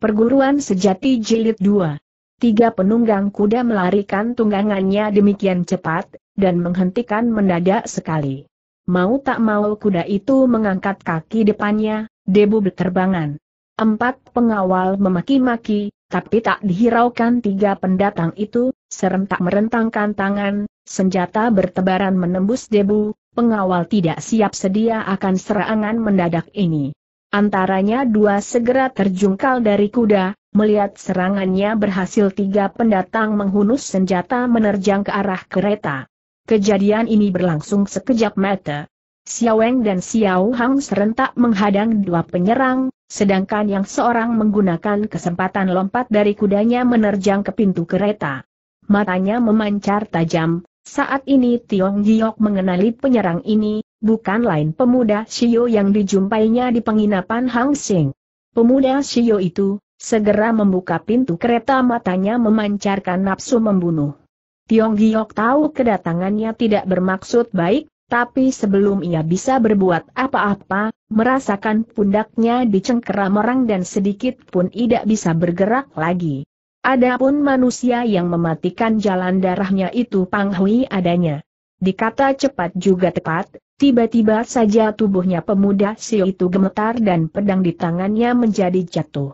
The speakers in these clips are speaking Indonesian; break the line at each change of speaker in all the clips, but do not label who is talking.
Perguruan Sejati Jilid 2 Tiga penunggang kuda melarikan tunggangannya demikian cepat, dan menghentikan mendadak sekali. Mau tak mau kuda itu mengangkat kaki depannya, debu berterbangan. Empat pengawal memaki-maki, tapi tak dihiraukan tiga pendatang itu, serentak merentangkan tangan, senjata bertebaran menembus debu, pengawal tidak siap sedia akan serangan mendadak ini. Antaranya dua segera terjungkal dari kuda, melihat serangannya berhasil tiga pendatang menghunus senjata menerjang ke arah kereta. Kejadian ini berlangsung sekejap mata. Xiaoweng dan Xiao Hang serentak menghadang dua penyerang, sedangkan yang seorang menggunakan kesempatan lompat dari kudanya menerjang ke pintu kereta. Matanya memancar tajam, saat ini Tiong Giok mengenali penyerang ini, bukan lain pemuda Shio yang dijumpainya di penginapan Hang Sing. Pemuda Shio itu, segera membuka pintu kereta matanya memancarkan nafsu membunuh. Tiong Giok tahu kedatangannya tidak bermaksud baik, tapi sebelum ia bisa berbuat apa-apa, merasakan pundaknya dicengkeram orang dan sedikit pun tidak bisa bergerak lagi. Adapun manusia yang mematikan jalan darahnya itu Pang Hui adanya. Dikata cepat juga tepat, Tiba-tiba saja tubuhnya pemuda si itu gemetar dan pedang di tangannya menjadi jatuh.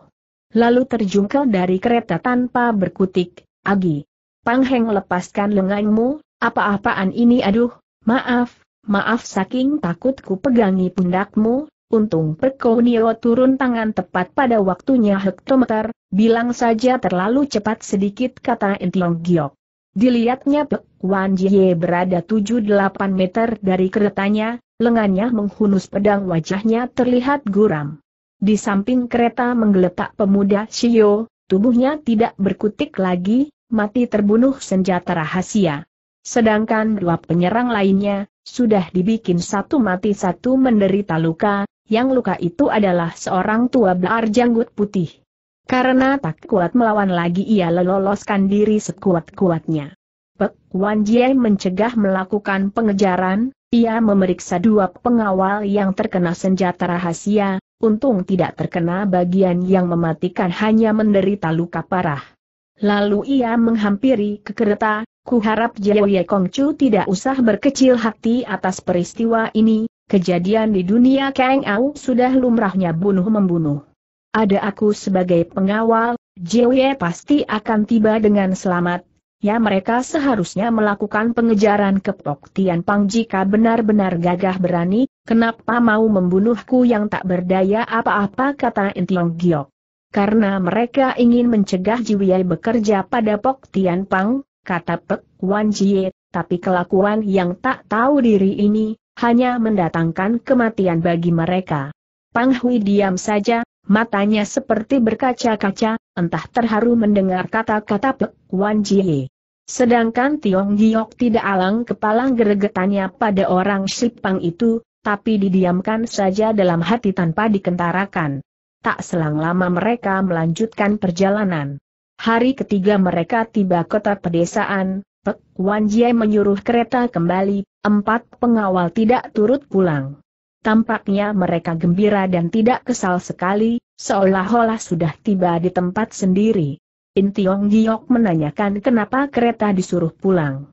Lalu terjungkel dari kereta tanpa berkutik, Agi. Pangheng lepaskan lenganmu, apa-apaan ini aduh, maaf, maaf saking takutku pegangi pundakmu, untung Perkonio turun tangan tepat pada waktunya hektometer, bilang saja terlalu cepat sedikit kata Entlong Giok. Dilihatnya Pek Wan Jie berada 78 meter dari keretanya, lengannya menghunus pedang wajahnya terlihat guram. Di samping kereta menggeletak pemuda Shio, tubuhnya tidak berkutik lagi, mati terbunuh senjata rahasia. Sedangkan dua penyerang lainnya, sudah dibikin satu mati satu menderita luka, yang luka itu adalah seorang tua belar janggut putih. Karena tak kuat melawan lagi ia loloskan diri sekuat-kuatnya. Pek Wan Jie mencegah melakukan pengejaran, ia memeriksa dua pengawal yang terkena senjata rahasia, untung tidak terkena bagian yang mematikan hanya menderita luka parah. Lalu ia menghampiri ke kereta, kuharap Kong Kongcu tidak usah berkecil hati atas peristiwa ini, kejadian di dunia Kang Au sudah lumrahnya bunuh-membunuh. Ada aku sebagai pengawal, Jiwe pasti akan tiba dengan selamat. Ya mereka seharusnya melakukan pengejaran ke Pok Tian Pang jika benar-benar gagah berani, kenapa mau membunuhku yang tak berdaya apa-apa kata Intiong Giok. Karena mereka ingin mencegah Jiwe bekerja pada Pok Tian Pang, kata Pek Wan Jie, tapi kelakuan yang tak tahu diri ini, hanya mendatangkan kematian bagi mereka. Pang Hui diam saja, Matanya seperti berkaca-kaca, entah terharu mendengar kata-kata Pek Wan Jie. Sedangkan Tiong Giok tidak alang kepala geregetannya pada orang Sipang itu, tapi didiamkan saja dalam hati tanpa dikentarakan. Tak selang lama mereka melanjutkan perjalanan. Hari ketiga mereka tiba kota pedesaan, Pek Wan Jie menyuruh kereta kembali, empat pengawal tidak turut pulang. Tampaknya mereka gembira dan tidak kesal sekali, seolah-olah sudah tiba di tempat sendiri. Intiong Giok menanyakan kenapa kereta disuruh pulang.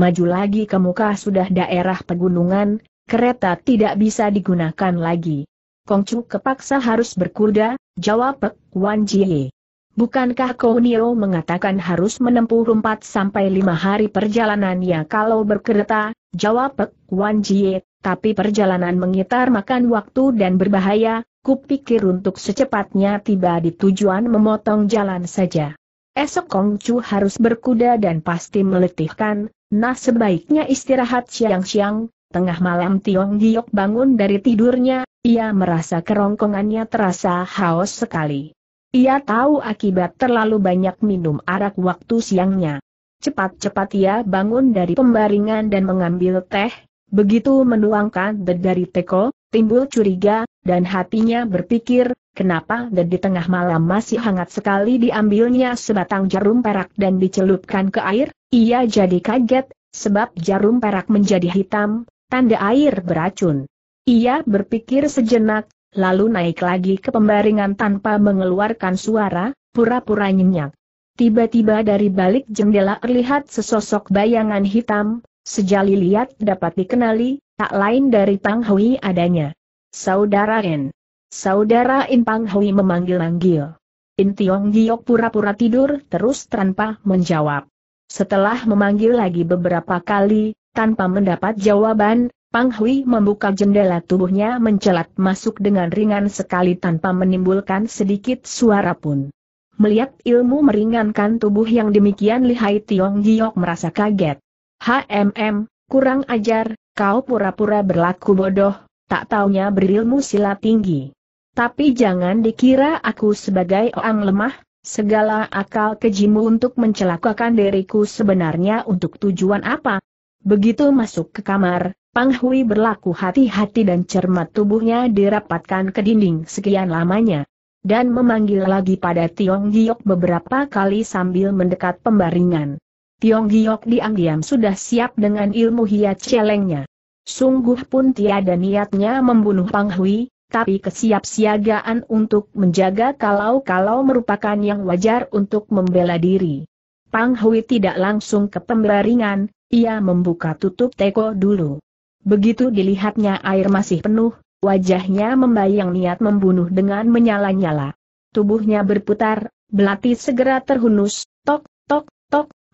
Maju lagi ke muka sudah daerah pegunungan, kereta tidak bisa digunakan lagi. Kongcu kepaksa harus berkuda, jawab Pek Wan Jie. Bukankah Nio mengatakan harus menempuh 4 sampai 5 hari perjalanannya kalau berkereta, jawab Pek Wan Jie tapi perjalanan mengitar makan waktu dan berbahaya, kupikir untuk secepatnya tiba di tujuan memotong jalan saja. Esok Kong Chu harus berkuda dan pasti meletihkan, nah sebaiknya istirahat siang-siang, tengah malam Tiong Giok bangun dari tidurnya, ia merasa kerongkongannya terasa haus sekali. Ia tahu akibat terlalu banyak minum arak waktu siangnya. Cepat-cepat ia bangun dari pembaringan dan mengambil teh, Begitu menuangkan dari teko, timbul curiga, dan hatinya berpikir, kenapa ded di tengah malam masih hangat sekali diambilnya sebatang jarum perak dan dicelupkan ke air, ia jadi kaget, sebab jarum perak menjadi hitam, tanda air beracun. Ia berpikir sejenak, lalu naik lagi ke pembaringan tanpa mengeluarkan suara, pura-pura nyenyak. Tiba-tiba dari balik jendela terlihat sesosok bayangan hitam, Sejali lihat dapat dikenali, tak lain dari Pang Hui adanya. Saudara En, Saudara In Pang Hui memanggil-manggil. In Tiong Giok pura-pura tidur terus tanpa menjawab. Setelah memanggil lagi beberapa kali, tanpa mendapat jawaban, Pang Hui membuka jendela tubuhnya mencelat masuk dengan ringan sekali tanpa menimbulkan sedikit suara pun. Melihat ilmu meringankan tubuh yang demikian lihai Tiong Giok merasa kaget. HMM, kurang ajar, kau pura-pura berlaku bodoh, tak taunya berilmu silat tinggi. Tapi jangan dikira aku sebagai orang lemah, segala akal kejimu untuk mencelakakan diriku sebenarnya untuk tujuan apa? Begitu masuk ke kamar, Pang Hui berlaku hati-hati dan cermat tubuhnya dirapatkan ke dinding sekian lamanya. Dan memanggil lagi pada Tiong Giok beberapa kali sambil mendekat pembaringan. Tiong Giok diam-diam sudah siap dengan ilmu hiat celengnya. Sungguh pun tiada niatnya membunuh Pang Hui, tapi kesiapsiagaan untuk menjaga kalau-kalau merupakan yang wajar untuk membela diri. Pang Hui tidak langsung ke pembaringan, ia membuka tutup teko dulu. Begitu dilihatnya air masih penuh, wajahnya membayang niat membunuh dengan menyala-nyala. Tubuhnya berputar, belati segera terhunus, tok,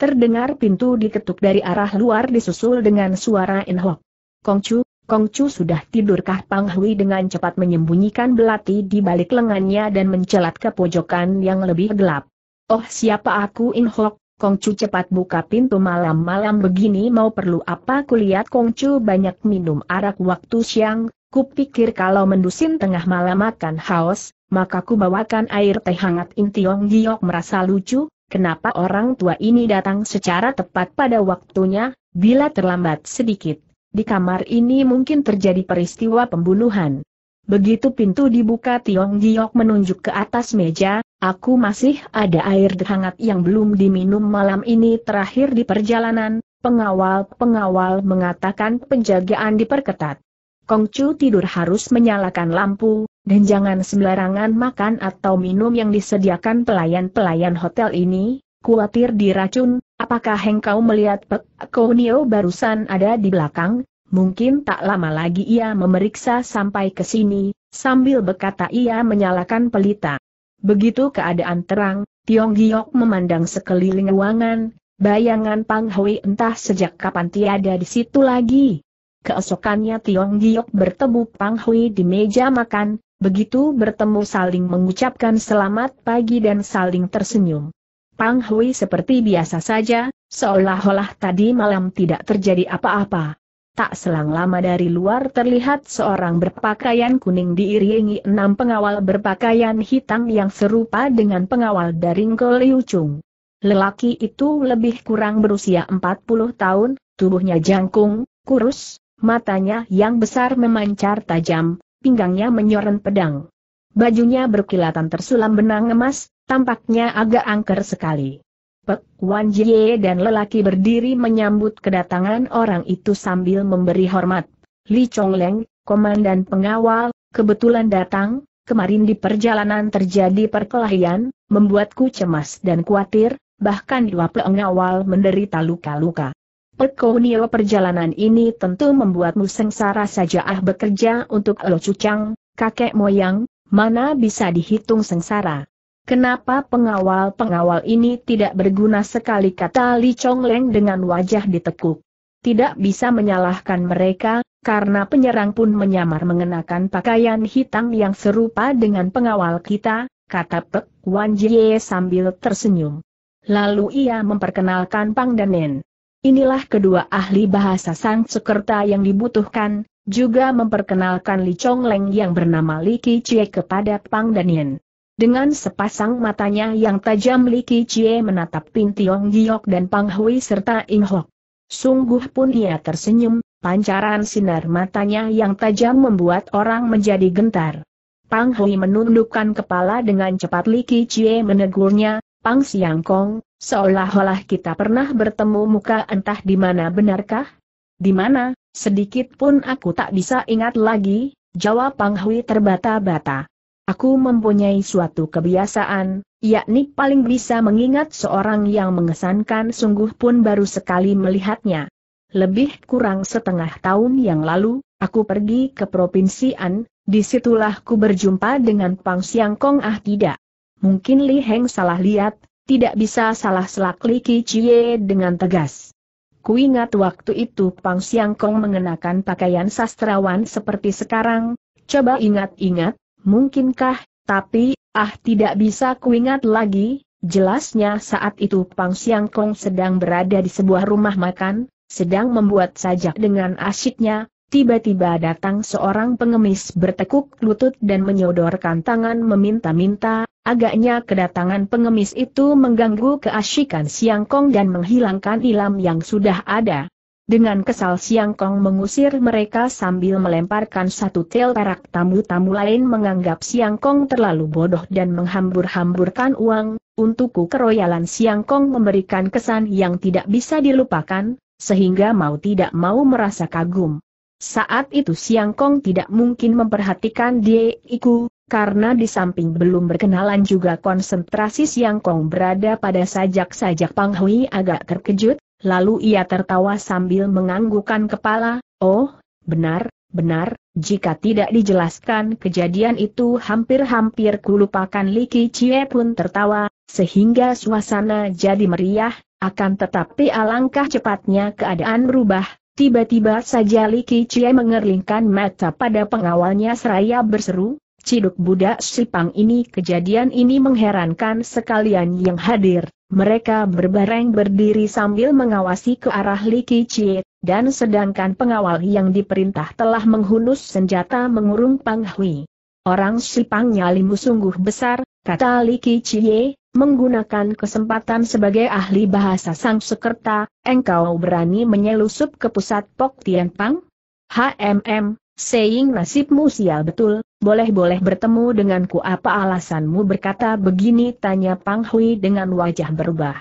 Terdengar pintu diketuk dari arah luar disusul dengan suara Inhok. Kongcu, Kongcu sudah tidurkah Pang Hui dengan cepat menyembunyikan belati di balik lengannya dan mencelat ke pojokan yang lebih gelap. Oh siapa aku Inhok, Kongcu cepat buka pintu malam-malam begini mau perlu apa kulihat Kongcu banyak minum arak waktu siang, kupikir kalau mendusin tengah malam makan haus, maka ku bawakan air teh hangat Intiong Giok merasa lucu, kenapa orang tua ini datang secara tepat pada waktunya, bila terlambat sedikit. Di kamar ini mungkin terjadi peristiwa pembunuhan. Begitu pintu dibuka Tiong Giok menunjuk ke atas meja, aku masih ada air hangat yang belum diminum malam ini terakhir di perjalanan, pengawal-pengawal mengatakan penjagaan diperketat. Kongcu tidur harus menyalakan lampu, dan jangan sembarangan makan atau minum yang disediakan pelayan-pelayan hotel ini, kuatir diracun, apakah hengkau melihat Pek Konyo barusan ada di belakang? Mungkin tak lama lagi ia memeriksa sampai ke sini, sambil berkata ia menyalakan pelita. Begitu keadaan terang, Tiong Giok memandang sekeliling ruangan, bayangan Pang Hui entah sejak kapan tiada di situ lagi. Keesokannya Tiong Giok bertemu Pang Hui di meja makan, Begitu bertemu saling mengucapkan selamat pagi dan saling tersenyum. Pang Hui seperti biasa saja, seolah-olah tadi malam tidak terjadi apa-apa. Tak selang lama dari luar terlihat seorang berpakaian kuning diiringi enam pengawal berpakaian hitam yang serupa dengan pengawal dari Ngo Liu Chung. Lelaki itu lebih kurang berusia 40 tahun, tubuhnya jangkung, kurus, matanya yang besar memancar tajam, pinggangnya menyoren pedang. Bajunya berkilatan tersulam benang emas, tampaknya agak angker sekali. Pek Wan Jie dan lelaki berdiri menyambut kedatangan orang itu sambil memberi hormat. Li Chongleng, komandan pengawal, kebetulan datang, kemarin di perjalanan terjadi perkelahian, membuatku cemas dan khawatir, bahkan dua pengawal menderita luka-luka. Perkounil perjalanan ini tentu membuatmu sengsara saja ah bekerja untuk Lo Cucang, kakek moyang, mana bisa dihitung sengsara. Kenapa pengawal-pengawal ini tidak berguna sekali kata Li Leng dengan wajah ditekuk. Tidak bisa menyalahkan mereka, karena penyerang pun menyamar mengenakan pakaian hitam yang serupa dengan pengawal kita, kata Pek Wan Jie sambil tersenyum. Lalu ia memperkenalkan Pang Danen. Inilah kedua ahli bahasa Sang Sekerta yang dibutuhkan, juga memperkenalkan Li Chongleng yang bernama Li Chie kepada Pang Danian. Dengan sepasang matanya yang tajam Li Chie menatap Pin Tiong Giok dan Pang Hui serta In Hok. Sungguh pun ia tersenyum, pancaran sinar matanya yang tajam membuat orang menjadi gentar. Pang Hui menundukkan kepala dengan cepat Li Chie menegurnya, Pang Siang Kong, Seolah-olah kita pernah bertemu muka entah di mana benarkah? Di mana, sedikit pun aku tak bisa ingat lagi, jawab Pang Hui terbata-bata. Aku mempunyai suatu kebiasaan, yakni paling bisa mengingat seorang yang mengesankan sungguh pun baru sekali melihatnya. Lebih kurang setengah tahun yang lalu, aku pergi ke Provinsi An, disitulah ku berjumpa dengan Pang Siang Kong ah tidak. Mungkin Li Heng salah lihat, tidak bisa salah selak Li dengan tegas. Kuingat waktu itu Pang Siang Kong mengenakan pakaian sastrawan seperti sekarang, coba ingat-ingat, mungkinkah, tapi, ah tidak bisa kuingat lagi, jelasnya saat itu Pang Siang Kong sedang berada di sebuah rumah makan, sedang membuat sajak dengan asyiknya, tiba-tiba datang seorang pengemis bertekuk lutut dan menyodorkan tangan meminta-minta, Agaknya kedatangan pengemis itu mengganggu keasyikan Siang Kong dan menghilangkan ilam yang sudah ada. Dengan kesal Siang Kong mengusir mereka sambil melemparkan satu tel perak tamu-tamu lain menganggap Siang Kong terlalu bodoh dan menghambur-hamburkan uang. Untukku keroyalan Siang Kong memberikan kesan yang tidak bisa dilupakan, sehingga mau tidak mau merasa kagum. Saat itu Siang Kong tidak mungkin memperhatikan Dieku, karena di samping belum berkenalan juga konsentrasi Siang Kong berada pada sajak-sajak Pang Hui agak terkejut, lalu ia tertawa sambil menganggukan kepala, oh, benar, benar, jika tidak dijelaskan kejadian itu hampir-hampir kulupakan Liki Chie pun tertawa, sehingga suasana jadi meriah, akan tetapi alangkah cepatnya keadaan berubah, tiba-tiba saja Qi Chie mengerlingkan mata pada pengawalnya seraya berseru, Ciduk budak sipang ini kejadian ini mengherankan sekalian yang hadir, mereka berbareng berdiri sambil mengawasi ke arah Liki Cie, dan sedangkan pengawal yang diperintah telah menghunus senjata mengurung Pang Hui. Orang sipang nyalimu sungguh besar, kata Liki Cie, menggunakan kesempatan sebagai ahli bahasa sang sekerta, engkau berani menyelusup ke pusat Pok Tian Pang? HMM, Seing nasibmu sial betul, boleh-boleh bertemu denganku apa alasanmu berkata begini tanya Pang Hui dengan wajah berubah.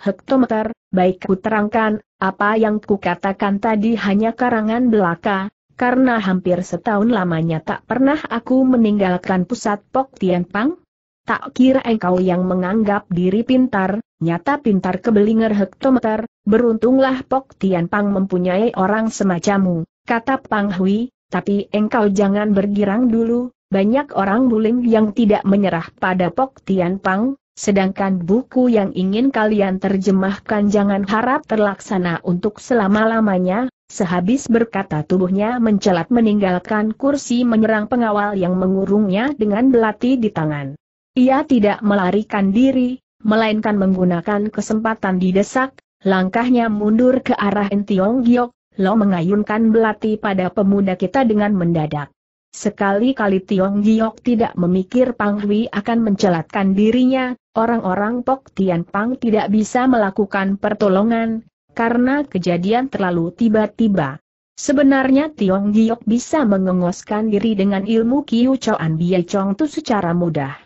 Hektometer, baik ku terangkan, apa yang ku katakan tadi hanya karangan belaka, karena hampir setahun lamanya tak pernah aku meninggalkan pusat Pok Tian Pang. Tak kira engkau yang menganggap diri pintar, nyata pintar kebelinger hektometer, beruntunglah Pok Tian Pang mempunyai orang semacammu, kata Pang Hui, tapi engkau jangan bergirang dulu, banyak orang bulim yang tidak menyerah pada Pok Tian Pang, sedangkan buku yang ingin kalian terjemahkan jangan harap terlaksana untuk selama-lamanya, sehabis berkata tubuhnya mencelat meninggalkan kursi menyerang pengawal yang mengurungnya dengan belati di tangan. Ia tidak melarikan diri, melainkan menggunakan kesempatan didesak, langkahnya mundur ke arah Entiong Giok, Lo mengayunkan belati pada pemuda kita dengan mendadak. Sekali-kali Tiong Giok tidak memikir Pang Hui akan mencelatkan dirinya, orang-orang Pok Tian Pang tidak bisa melakukan pertolongan, karena kejadian terlalu tiba-tiba. Sebenarnya Tiong Giok bisa mengengoskan diri dengan ilmu Kiu Choan Bie Chong Tu secara mudah.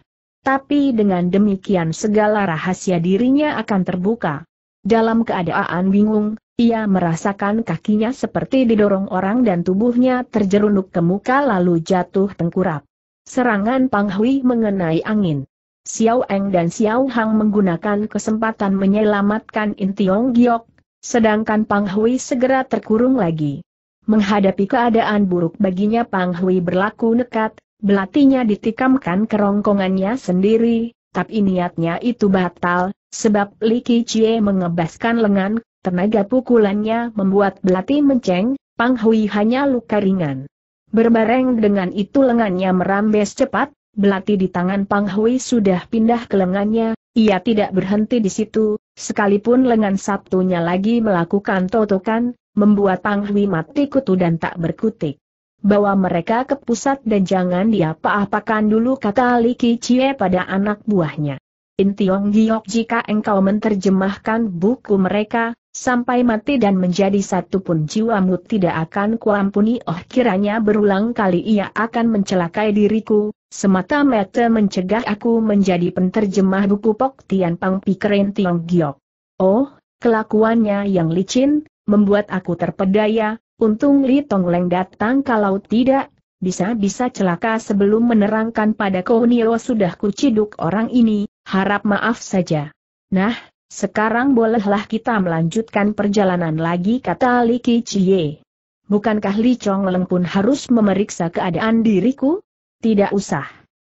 Tapi dengan demikian segala rahasia dirinya akan terbuka. Dalam keadaan bingung, ia merasakan kakinya seperti didorong orang dan tubuhnya terjerunuk ke muka lalu jatuh tengkurap. Serangan Pang Hui mengenai angin. Xiao Eng dan Xiao Hang menggunakan kesempatan menyelamatkan Intiong Giok, sedangkan Pang Hui segera terkurung lagi. Menghadapi keadaan buruk baginya Pang Hui berlaku nekat, belatinya ditikamkan kerongkongannya sendiri, tapi niatnya itu batal, sebab Li Qichie mengebaskan lengan Tenaga pukulannya membuat belati menceng, Pang Hui hanya luka ringan. Berbareng dengan itu lengannya merambes cepat, belati di tangan Pang Hui sudah pindah ke lengannya, ia tidak berhenti di situ, sekalipun lengan Sabtunya lagi melakukan totokan, membuat Pang Hui mati kutu dan tak berkutik. Bawa mereka ke pusat dan jangan diapa-apakan dulu kata Li Qichie pada anak buahnya. Intiong Giok jika engkau menerjemahkan buku mereka, sampai mati dan menjadi satu pun jiwamu tidak akan kuampuni oh kiranya berulang kali ia akan mencelakai diriku, semata-mata mencegah aku menjadi penterjemah buku Pok Tian Pang Pikren Tiong Giok. Oh, kelakuannya yang licin, membuat aku terpedaya, untung Li Tong Leng datang kalau tidak, bisa-bisa celaka sebelum menerangkan pada Niro sudah kuciduk orang ini, harap maaf saja. Nah, sekarang bolehlah kita melanjutkan perjalanan lagi kata Li Qiye. Bukankah Li Chongleng pun harus memeriksa keadaan diriku? Tidak usah.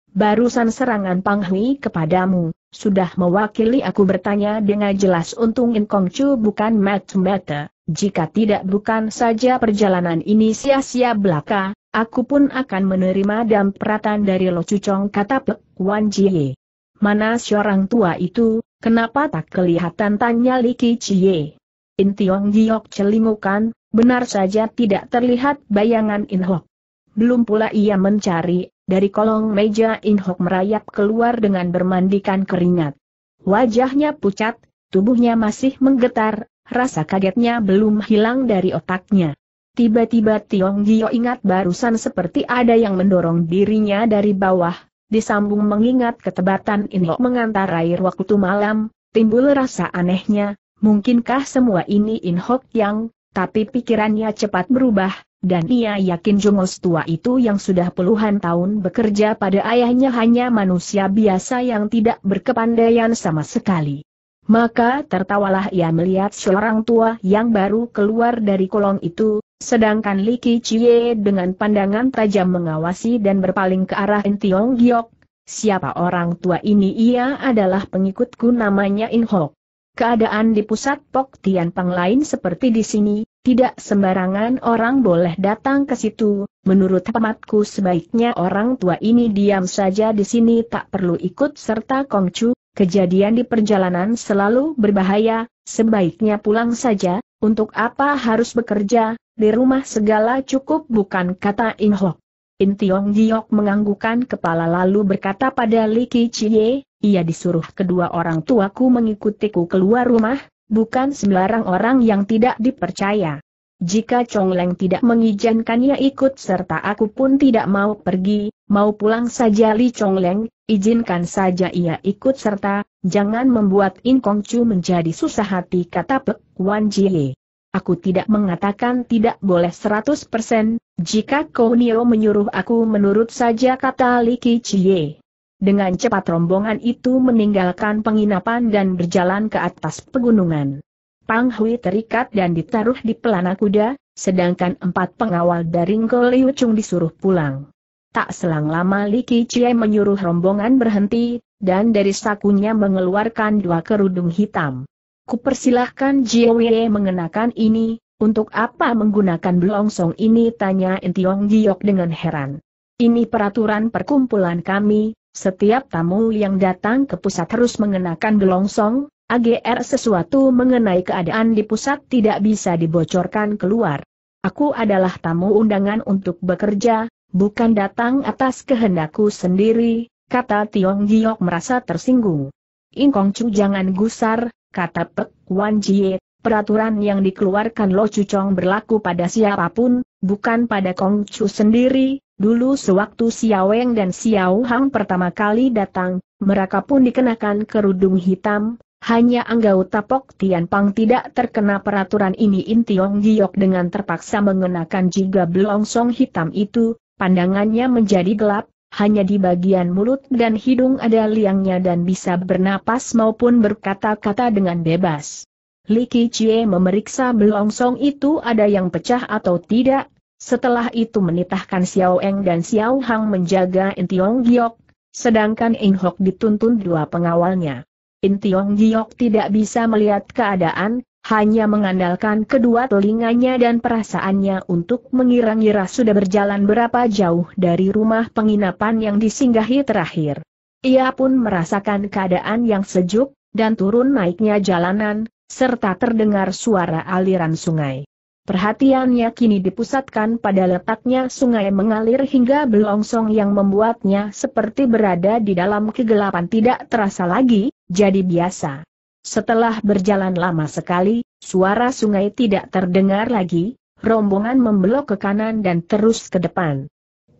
Barusan serangan Pang Hui kepadamu, sudah mewakili aku bertanya dengan jelas untung In Kong Chu bukan mat mata jika tidak bukan saja perjalanan ini sia-sia belaka, aku pun akan menerima dampratan dari Lo Chong, kata Pek Wan Jie. Mana seorang tua itu, Kenapa tak kelihatan tanya Li Qichie? In Tiong Giok celingukan, benar saja tidak terlihat bayangan In Hok. Belum pula ia mencari, dari kolong meja In Hok merayap keluar dengan bermandikan keringat. Wajahnya pucat, tubuhnya masih menggetar, rasa kagetnya belum hilang dari otaknya. Tiba-tiba Tiong Gio ingat barusan seperti ada yang mendorong dirinya dari bawah, disambung mengingat ketebatan mengantar air waktu malam, timbul rasa anehnya, mungkinkah semua ini In Yang, tapi pikirannya cepat berubah, dan ia yakin jongos tua itu yang sudah puluhan tahun bekerja pada ayahnya hanya manusia biasa yang tidak berkepandaian sama sekali. Maka tertawalah ia melihat seorang tua yang baru keluar dari kolong itu, Sedangkan Li Qiye dengan pandangan tajam mengawasi dan berpaling ke arah In Tiong Giok, siapa orang tua ini ia adalah pengikutku namanya In Hok. Keadaan di pusat Pok Tian Pang lain seperti di sini, tidak sembarangan orang boleh datang ke situ, menurut hematku sebaiknya orang tua ini diam saja di sini tak perlu ikut serta Kong Chu. kejadian di perjalanan selalu berbahaya, sebaiknya pulang saja, untuk apa harus bekerja, di rumah segala cukup bukan kata In Hok. In Tiong Giok menganggukan kepala lalu berkata pada Li Ki Chie, ia disuruh kedua orang tuaku mengikutiku keluar rumah, bukan sembarang orang yang tidak dipercaya. Jika Chong Leng tidak mengizinkannya ikut serta aku pun tidak mau pergi, mau pulang saja Li Chong Leng, izinkan saja ia ikut serta, jangan membuat In Kong Chu menjadi susah hati kata Pek Wan Jie. Aku tidak mengatakan tidak boleh 100%, jika Kou Nio menyuruh aku menurut saja kata Li Ki Chie. Dengan cepat rombongan itu meninggalkan penginapan dan berjalan ke atas pegunungan. Pang Hui terikat dan ditaruh di pelana kuda, sedangkan empat pengawal dari Ngo Liu Chung disuruh pulang. Tak selang lama Li Qichie menyuruh rombongan berhenti, dan dari sakunya mengeluarkan dua kerudung hitam. Kupersilahkan Wei mengenakan ini, untuk apa menggunakan belongsong ini tanya Entiong Giok dengan heran. Ini peraturan perkumpulan kami, setiap tamu yang datang ke pusat harus mengenakan belongsong, AGR sesuatu mengenai keadaan di pusat tidak bisa dibocorkan keluar. Aku adalah tamu undangan untuk bekerja, bukan datang atas kehendakku sendiri, kata Tiong Giok merasa tersinggung. Ingkong Chu jangan gusar, kata Pek Wan Jie, peraturan yang dikeluarkan Lo Chu Chong berlaku pada siapapun, bukan pada Kong Chu sendiri, Dulu sewaktu Xiao Weng dan Xiao Hang pertama kali datang, mereka pun dikenakan kerudung hitam, hanya Anggau Tapok Pang tidak terkena peraturan ini Intiong Giok dengan terpaksa mengenakan jiga belongsong hitam itu, pandangannya menjadi gelap, hanya di bagian mulut dan hidung ada liangnya dan bisa bernapas maupun berkata-kata dengan bebas. Li Qichie memeriksa belongsong itu ada yang pecah atau tidak, setelah itu menitahkan Xiao Eng dan Xiao Hang menjaga Intiong Giok, sedangkan Inhok Hok dituntun dua pengawalnya. In Tiong Giok tidak bisa melihat keadaan, hanya mengandalkan kedua telinganya dan perasaannya untuk mengira-ngira sudah berjalan berapa jauh dari rumah penginapan yang disinggahi terakhir. Ia pun merasakan keadaan yang sejuk, dan turun naiknya jalanan, serta terdengar suara aliran sungai. Perhatiannya kini dipusatkan pada letaknya sungai mengalir hingga belongsong yang membuatnya seperti berada di dalam kegelapan tidak terasa lagi, jadi biasa. Setelah berjalan lama sekali, suara sungai tidak terdengar lagi, rombongan membelok ke kanan dan terus ke depan.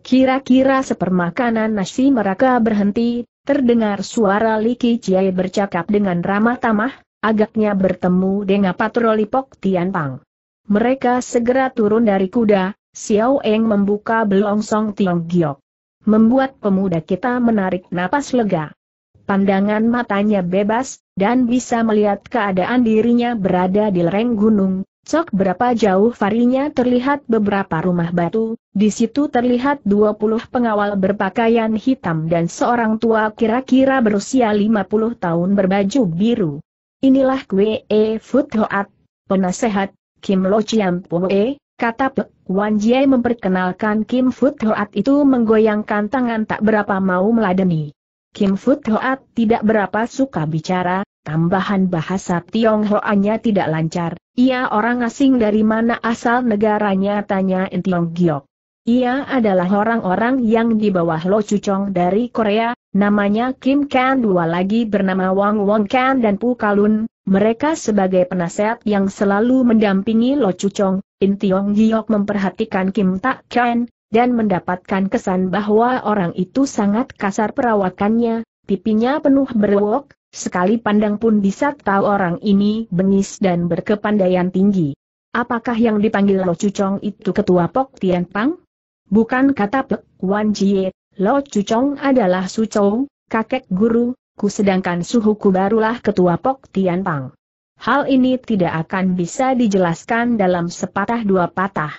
Kira-kira sepermakanan nasi mereka berhenti, terdengar suara Liki Ciai bercakap dengan ramah tamah, agaknya bertemu dengan patroli Pok Tian Pang. Mereka segera turun dari kuda, Xiao Eng membuka belongsong Tiong Giok. Membuat pemuda kita menarik napas lega. Pandangan matanya bebas, dan bisa melihat keadaan dirinya berada di lereng gunung, Cok berapa jauh farinya terlihat beberapa rumah batu, di situ terlihat 20 pengawal berpakaian hitam dan seorang tua kira-kira berusia 50 tahun berbaju biru. Inilah Kwe E penasehat, Kim Lo Chiam Poe, kata Pek Wan Jie memperkenalkan Kim Fut Hoat itu menggoyangkan tangan tak berapa mau meladeni. Kim Fut Hoat tidak berapa suka bicara, tambahan bahasa Tionghoanya tidak lancar, ia orang asing dari mana asal negaranya tanya Tiong Giok. Ia adalah orang-orang yang di bawah Lo Chuchong dari Korea, Namanya Kim Kan dua lagi bernama Wang Wong Kan dan Pu Kalun, mereka sebagai penasehat yang selalu mendampingi Lo Chuchong, In Tiong Giok memperhatikan Kim Tak Kan, dan mendapatkan kesan bahwa orang itu sangat kasar perawakannya, pipinya penuh berwok, sekali pandang pun bisa tahu orang ini bengis dan berkepandaian tinggi. Apakah yang dipanggil Lo Chuchong itu ketua Pok Tian Pang? Bukan kata Pek Wan Jie, Lo Cucong adalah Su kakek guru, ku sedangkan suhuku barulah ketua Pok Tian Pang. Hal ini tidak akan bisa dijelaskan dalam sepatah dua patah.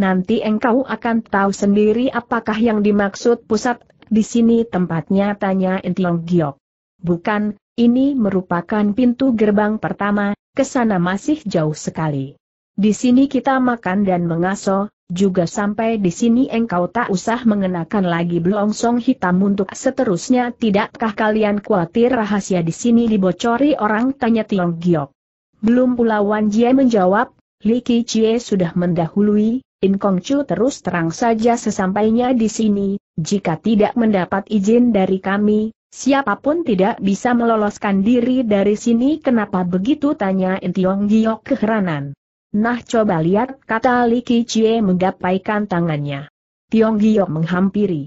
Nanti engkau akan tahu sendiri apakah yang dimaksud pusat, di sini tempatnya tanya Intiong Giok. Bukan, ini merupakan pintu gerbang pertama, ke sana masih jauh sekali. Di sini kita makan dan mengaso, juga sampai di sini engkau tak usah mengenakan lagi belongsong hitam untuk seterusnya tidakkah kalian khawatir rahasia di sini dibocori orang tanya Tiong Giok. Belum pula Wan Jie menjawab, Li Ki Chie sudah mendahului, In Kong Chu terus terang saja sesampainya di sini, jika tidak mendapat izin dari kami, siapapun tidak bisa meloloskan diri dari sini kenapa begitu tanya In Tiong Giok keheranan. Nah coba lihat, kata Li Qichie menggapaikan tangannya. Tiong menghampiri.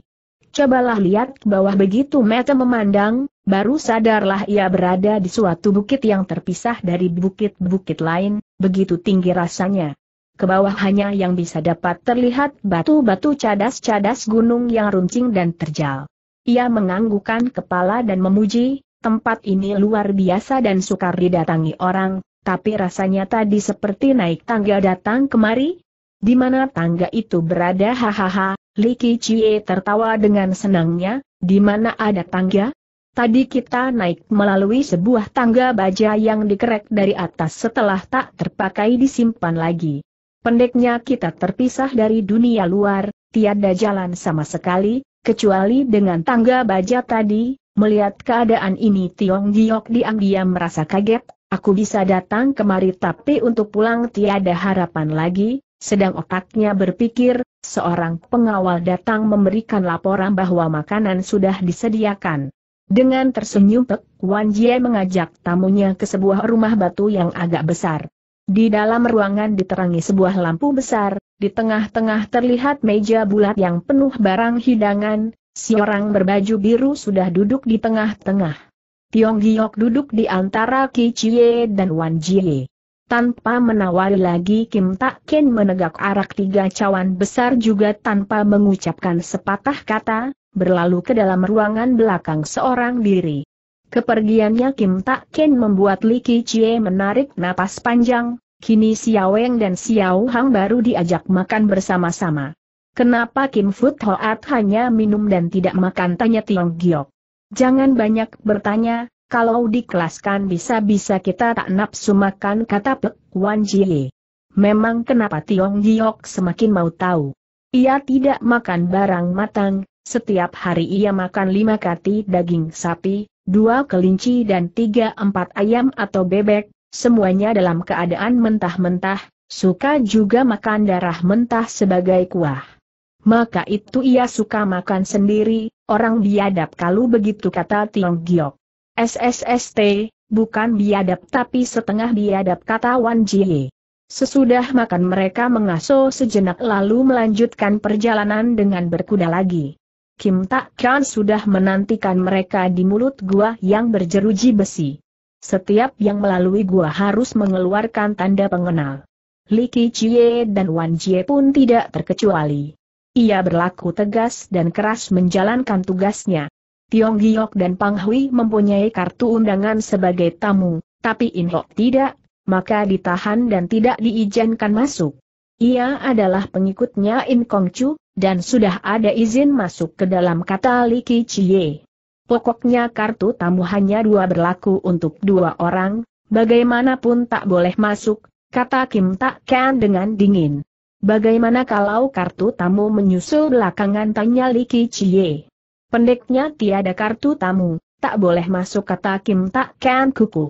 Cobalah lihat bawah begitu mata memandang, baru sadarlah ia berada di suatu bukit yang terpisah dari bukit-bukit lain, begitu tinggi rasanya. Ke bawah hanya yang bisa dapat terlihat batu-batu cadas-cadas gunung yang runcing dan terjal. Ia menganggukkan kepala dan memuji, tempat ini luar biasa dan sukar didatangi orang, tapi rasanya tadi seperti naik tangga datang kemari. Di mana tangga itu berada hahaha, Li Qiye tertawa dengan senangnya, di mana ada tangga? Tadi kita naik melalui sebuah tangga baja yang dikerek dari atas setelah tak terpakai disimpan lagi. Pendeknya kita terpisah dari dunia luar, tiada jalan sama sekali, kecuali dengan tangga baja tadi, Melihat keadaan ini Tiong Giok diam-diam merasa kaget, Aku bisa datang kemari tapi untuk pulang tiada harapan lagi, sedang otaknya berpikir, seorang pengawal datang memberikan laporan bahwa makanan sudah disediakan. Dengan tersenyum Pek, Wan Jie mengajak tamunya ke sebuah rumah batu yang agak besar. Di dalam ruangan diterangi sebuah lampu besar, di tengah-tengah terlihat meja bulat yang penuh barang hidangan, si orang berbaju biru sudah duduk di tengah-tengah. Tiong Giok duduk di antara Ki Chie dan Wan Jie. Tanpa menawari lagi Kim Tak Ken menegak arak tiga cawan besar juga tanpa mengucapkan sepatah kata, berlalu ke dalam ruangan belakang seorang diri. Kepergiannya Kim Tak Ken membuat Li Ki Chie menarik napas panjang, kini Xiao Weng dan Xiao Hang baru diajak makan bersama-sama. Kenapa Kim Fut Hoat hanya minum dan tidak makan tanya Tiong Giok. Jangan banyak bertanya, kalau dikelaskan bisa-bisa kita tak nafsu makan kata Pek Wan Jie. Memang kenapa Tiong Giok semakin mau tahu. Ia tidak makan barang matang, setiap hari ia makan lima kati daging sapi, dua kelinci dan tiga empat ayam atau bebek, semuanya dalam keadaan mentah-mentah, suka juga makan darah mentah sebagai kuah maka itu ia suka makan sendiri, orang biadab kalau begitu kata Tiong Giok. SSST, bukan biadab tapi setengah biadab kata Wan Jie. Sesudah makan mereka mengaso sejenak lalu melanjutkan perjalanan dengan berkuda lagi. Kim Tak Kan sudah menantikan mereka di mulut gua yang berjeruji besi. Setiap yang melalui gua harus mengeluarkan tanda pengenal. Li Jie dan Wan Jie pun tidak terkecuali. Ia berlaku tegas dan keras menjalankan tugasnya. Tiong Giok dan Pang Hui mempunyai kartu undangan sebagai tamu, tapi In Inhok tidak, maka ditahan dan tidak diizinkan masuk. Ia adalah pengikutnya In Kong Chu, dan sudah ada izin masuk ke dalam kata Li Ki Chie. Pokoknya kartu tamu hanya dua berlaku untuk dua orang, bagaimanapun tak boleh masuk, kata Kim Tak Kan dengan dingin. Bagaimana kalau kartu tamu menyusul belakangan tanya Li Qichie? Pendeknya tiada kartu tamu, tak boleh masuk kata Kim Tak Kan Kukuh.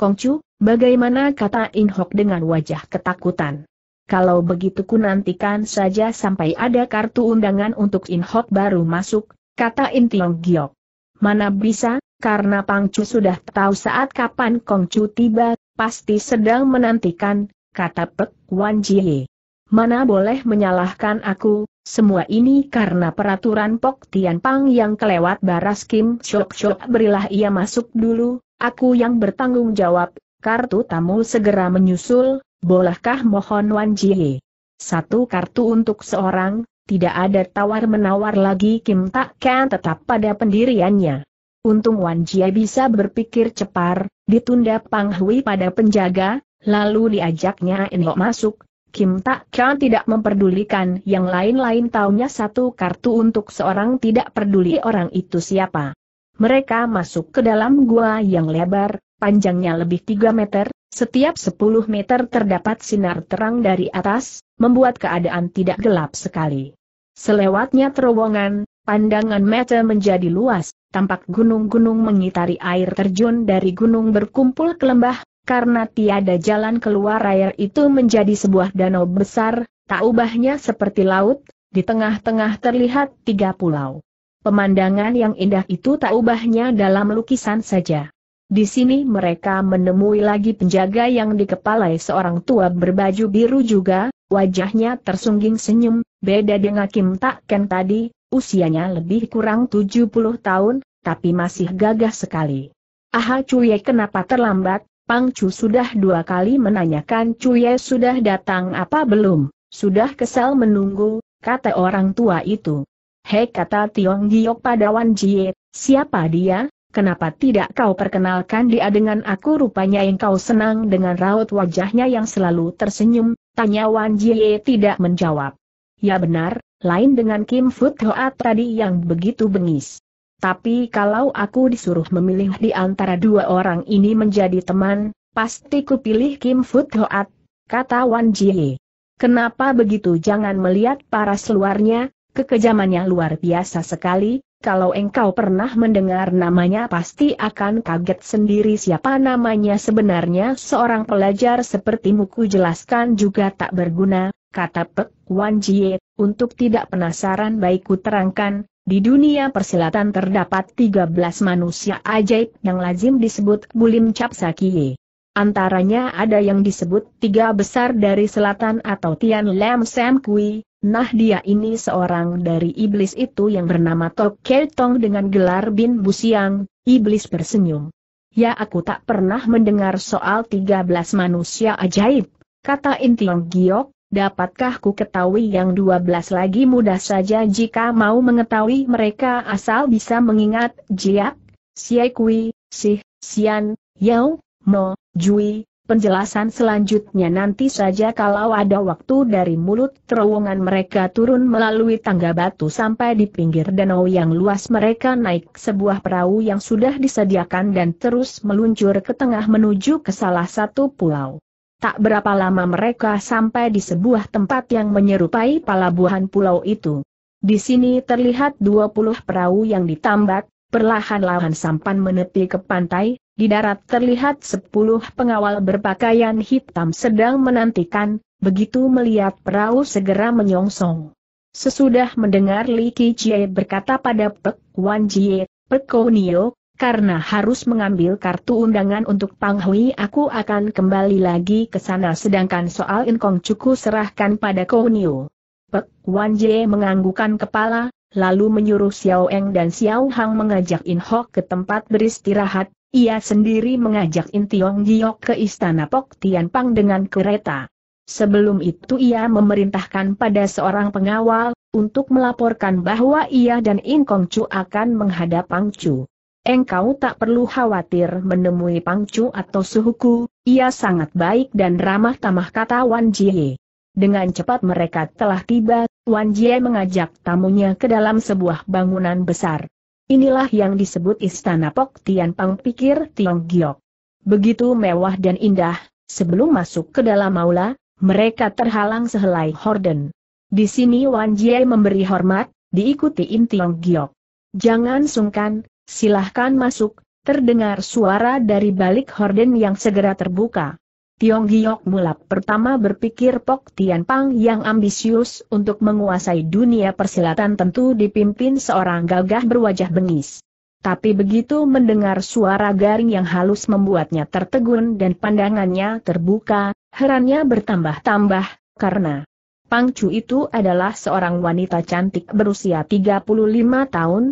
Kongcu, bagaimana kata In Hok dengan wajah ketakutan? Kalau begitu ku nantikan saja sampai ada kartu undangan untuk In Hok baru masuk, kata In Tiong Giok. Mana bisa, karena Pang Chu sudah tahu saat kapan Kongcu tiba, pasti sedang menantikan, kata Pek Wan Jie mana boleh menyalahkan aku, semua ini karena peraturan Pok Tian Pang yang kelewat baras Kim Chok Chok berilah ia masuk dulu, aku yang bertanggung jawab, kartu tamu segera menyusul, bolehkah mohon Wan Jie? Satu kartu untuk seorang, tidak ada tawar-menawar lagi Kim Tak Kan tetap pada pendiriannya. Untung Wan Jie bisa berpikir cepat, ditunda Pang Hui pada penjaga, lalu diajaknya Enok masuk, Kim Tak Chan tidak memperdulikan yang lain-lain taunya satu kartu untuk seorang tidak peduli orang itu siapa. Mereka masuk ke dalam gua yang lebar, panjangnya lebih 3 meter, setiap 10 meter terdapat sinar terang dari atas, membuat keadaan tidak gelap sekali. Selewatnya terowongan, pandangan mata menjadi luas, tampak gunung-gunung mengitari air terjun dari gunung berkumpul ke lembah, karena tiada jalan keluar air itu menjadi sebuah danau besar, tak ubahnya seperti laut, di tengah-tengah terlihat tiga pulau. Pemandangan yang indah itu tak ubahnya dalam lukisan saja. Di sini mereka menemui lagi penjaga yang dikepalai seorang tua berbaju biru juga, wajahnya tersungging senyum, beda dengan Kim Tak Ken tadi, usianya lebih kurang 70 tahun, tapi masih gagah sekali. Aha cuye kenapa terlambat, Pang Chu sudah dua kali menanyakan Cuye sudah datang apa belum, sudah kesal menunggu, kata orang tua itu. Hei kata Tiong Giok pada Wan Jie, siapa dia, kenapa tidak kau perkenalkan dia dengan aku rupanya yang kau senang dengan raut wajahnya yang selalu tersenyum, tanya Wan Jie tidak menjawab. Ya benar, lain dengan Kim Fut Hoat tadi yang begitu bengis. Tapi kalau aku disuruh memilih di antara dua orang ini menjadi teman, pasti ku pilih Kim Foot Hoat, kata Wan Jie. Kenapa begitu jangan melihat paras luarnya, kekejamannya luar biasa sekali, kalau engkau pernah mendengar namanya pasti akan kaget sendiri siapa namanya sebenarnya seorang pelajar seperti ku jelaskan juga tak berguna, kata Pek Wan Jie, untuk tidak penasaran baik ku terangkan, di dunia persilatan terdapat 13 manusia ajaib yang lazim disebut Bulim Capsakie. Antaranya ada yang disebut tiga besar dari selatan atau Tian Lam Sam Kui, nah dia ini seorang dari iblis itu yang bernama Tok Tong dengan gelar Bin Busiang, iblis bersenyum. Ya aku tak pernah mendengar soal 13 manusia ajaib, kata Intiong Giok, Dapatkah ku ketahui yang dua belas lagi mudah saja jika mau mengetahui mereka asal bisa mengingat Jiak, Siai Kui, Sih, Sian, Yao, Mo, Jui, Penjelasan selanjutnya nanti saja kalau ada waktu dari mulut terowongan mereka turun melalui tangga batu sampai di pinggir danau yang luas mereka naik sebuah perahu yang sudah disediakan dan terus meluncur ke tengah menuju ke salah satu pulau. Tak berapa lama mereka sampai di sebuah tempat yang menyerupai pelabuhan pulau itu. Di sini terlihat 20 perahu yang ditambat, perlahan-lahan sampan menepi ke pantai, di darat terlihat 10 pengawal berpakaian hitam sedang menantikan, begitu melihat perahu segera menyongsong. Sesudah mendengar Li Qichie berkata pada Pek Wan Jie, Pek Konio, karena harus mengambil kartu undangan untuk Pang Hui aku akan kembali lagi ke sana sedangkan soal Inkong Cuku serahkan pada Kou Niu. Pek Wan Jie menganggukan kepala, lalu menyuruh Xiao Eng dan Xiao Hang mengajak In Hok ke tempat beristirahat, ia sendiri mengajak In Tiong Giok ke istana Pok Tian Pang dengan kereta. Sebelum itu ia memerintahkan pada seorang pengawal, untuk melaporkan bahwa ia dan In Kong Chu akan menghadap Pang Chu engkau tak perlu khawatir menemui Pangcu atau suhuku, ia sangat baik dan ramah tamah kata Wan Jie. Dengan cepat mereka telah tiba, Wan Jie mengajak tamunya ke dalam sebuah bangunan besar. Inilah yang disebut Istana Pok Tian Pang pikir Tiong Giok. Begitu mewah dan indah, sebelum masuk ke dalam aula, mereka terhalang sehelai horden. Di sini Wan Jie memberi hormat, diikuti Tiong Giok. Jangan sungkan, silahkan masuk, terdengar suara dari balik horden yang segera terbuka. Tiong Giok mulap pertama berpikir Pok Tian Pang yang ambisius untuk menguasai dunia persilatan tentu dipimpin seorang gagah berwajah bengis. Tapi begitu mendengar suara garing yang halus membuatnya tertegun dan pandangannya terbuka, herannya bertambah-tambah, karena Pang Chu itu adalah seorang wanita cantik berusia 35 tahun,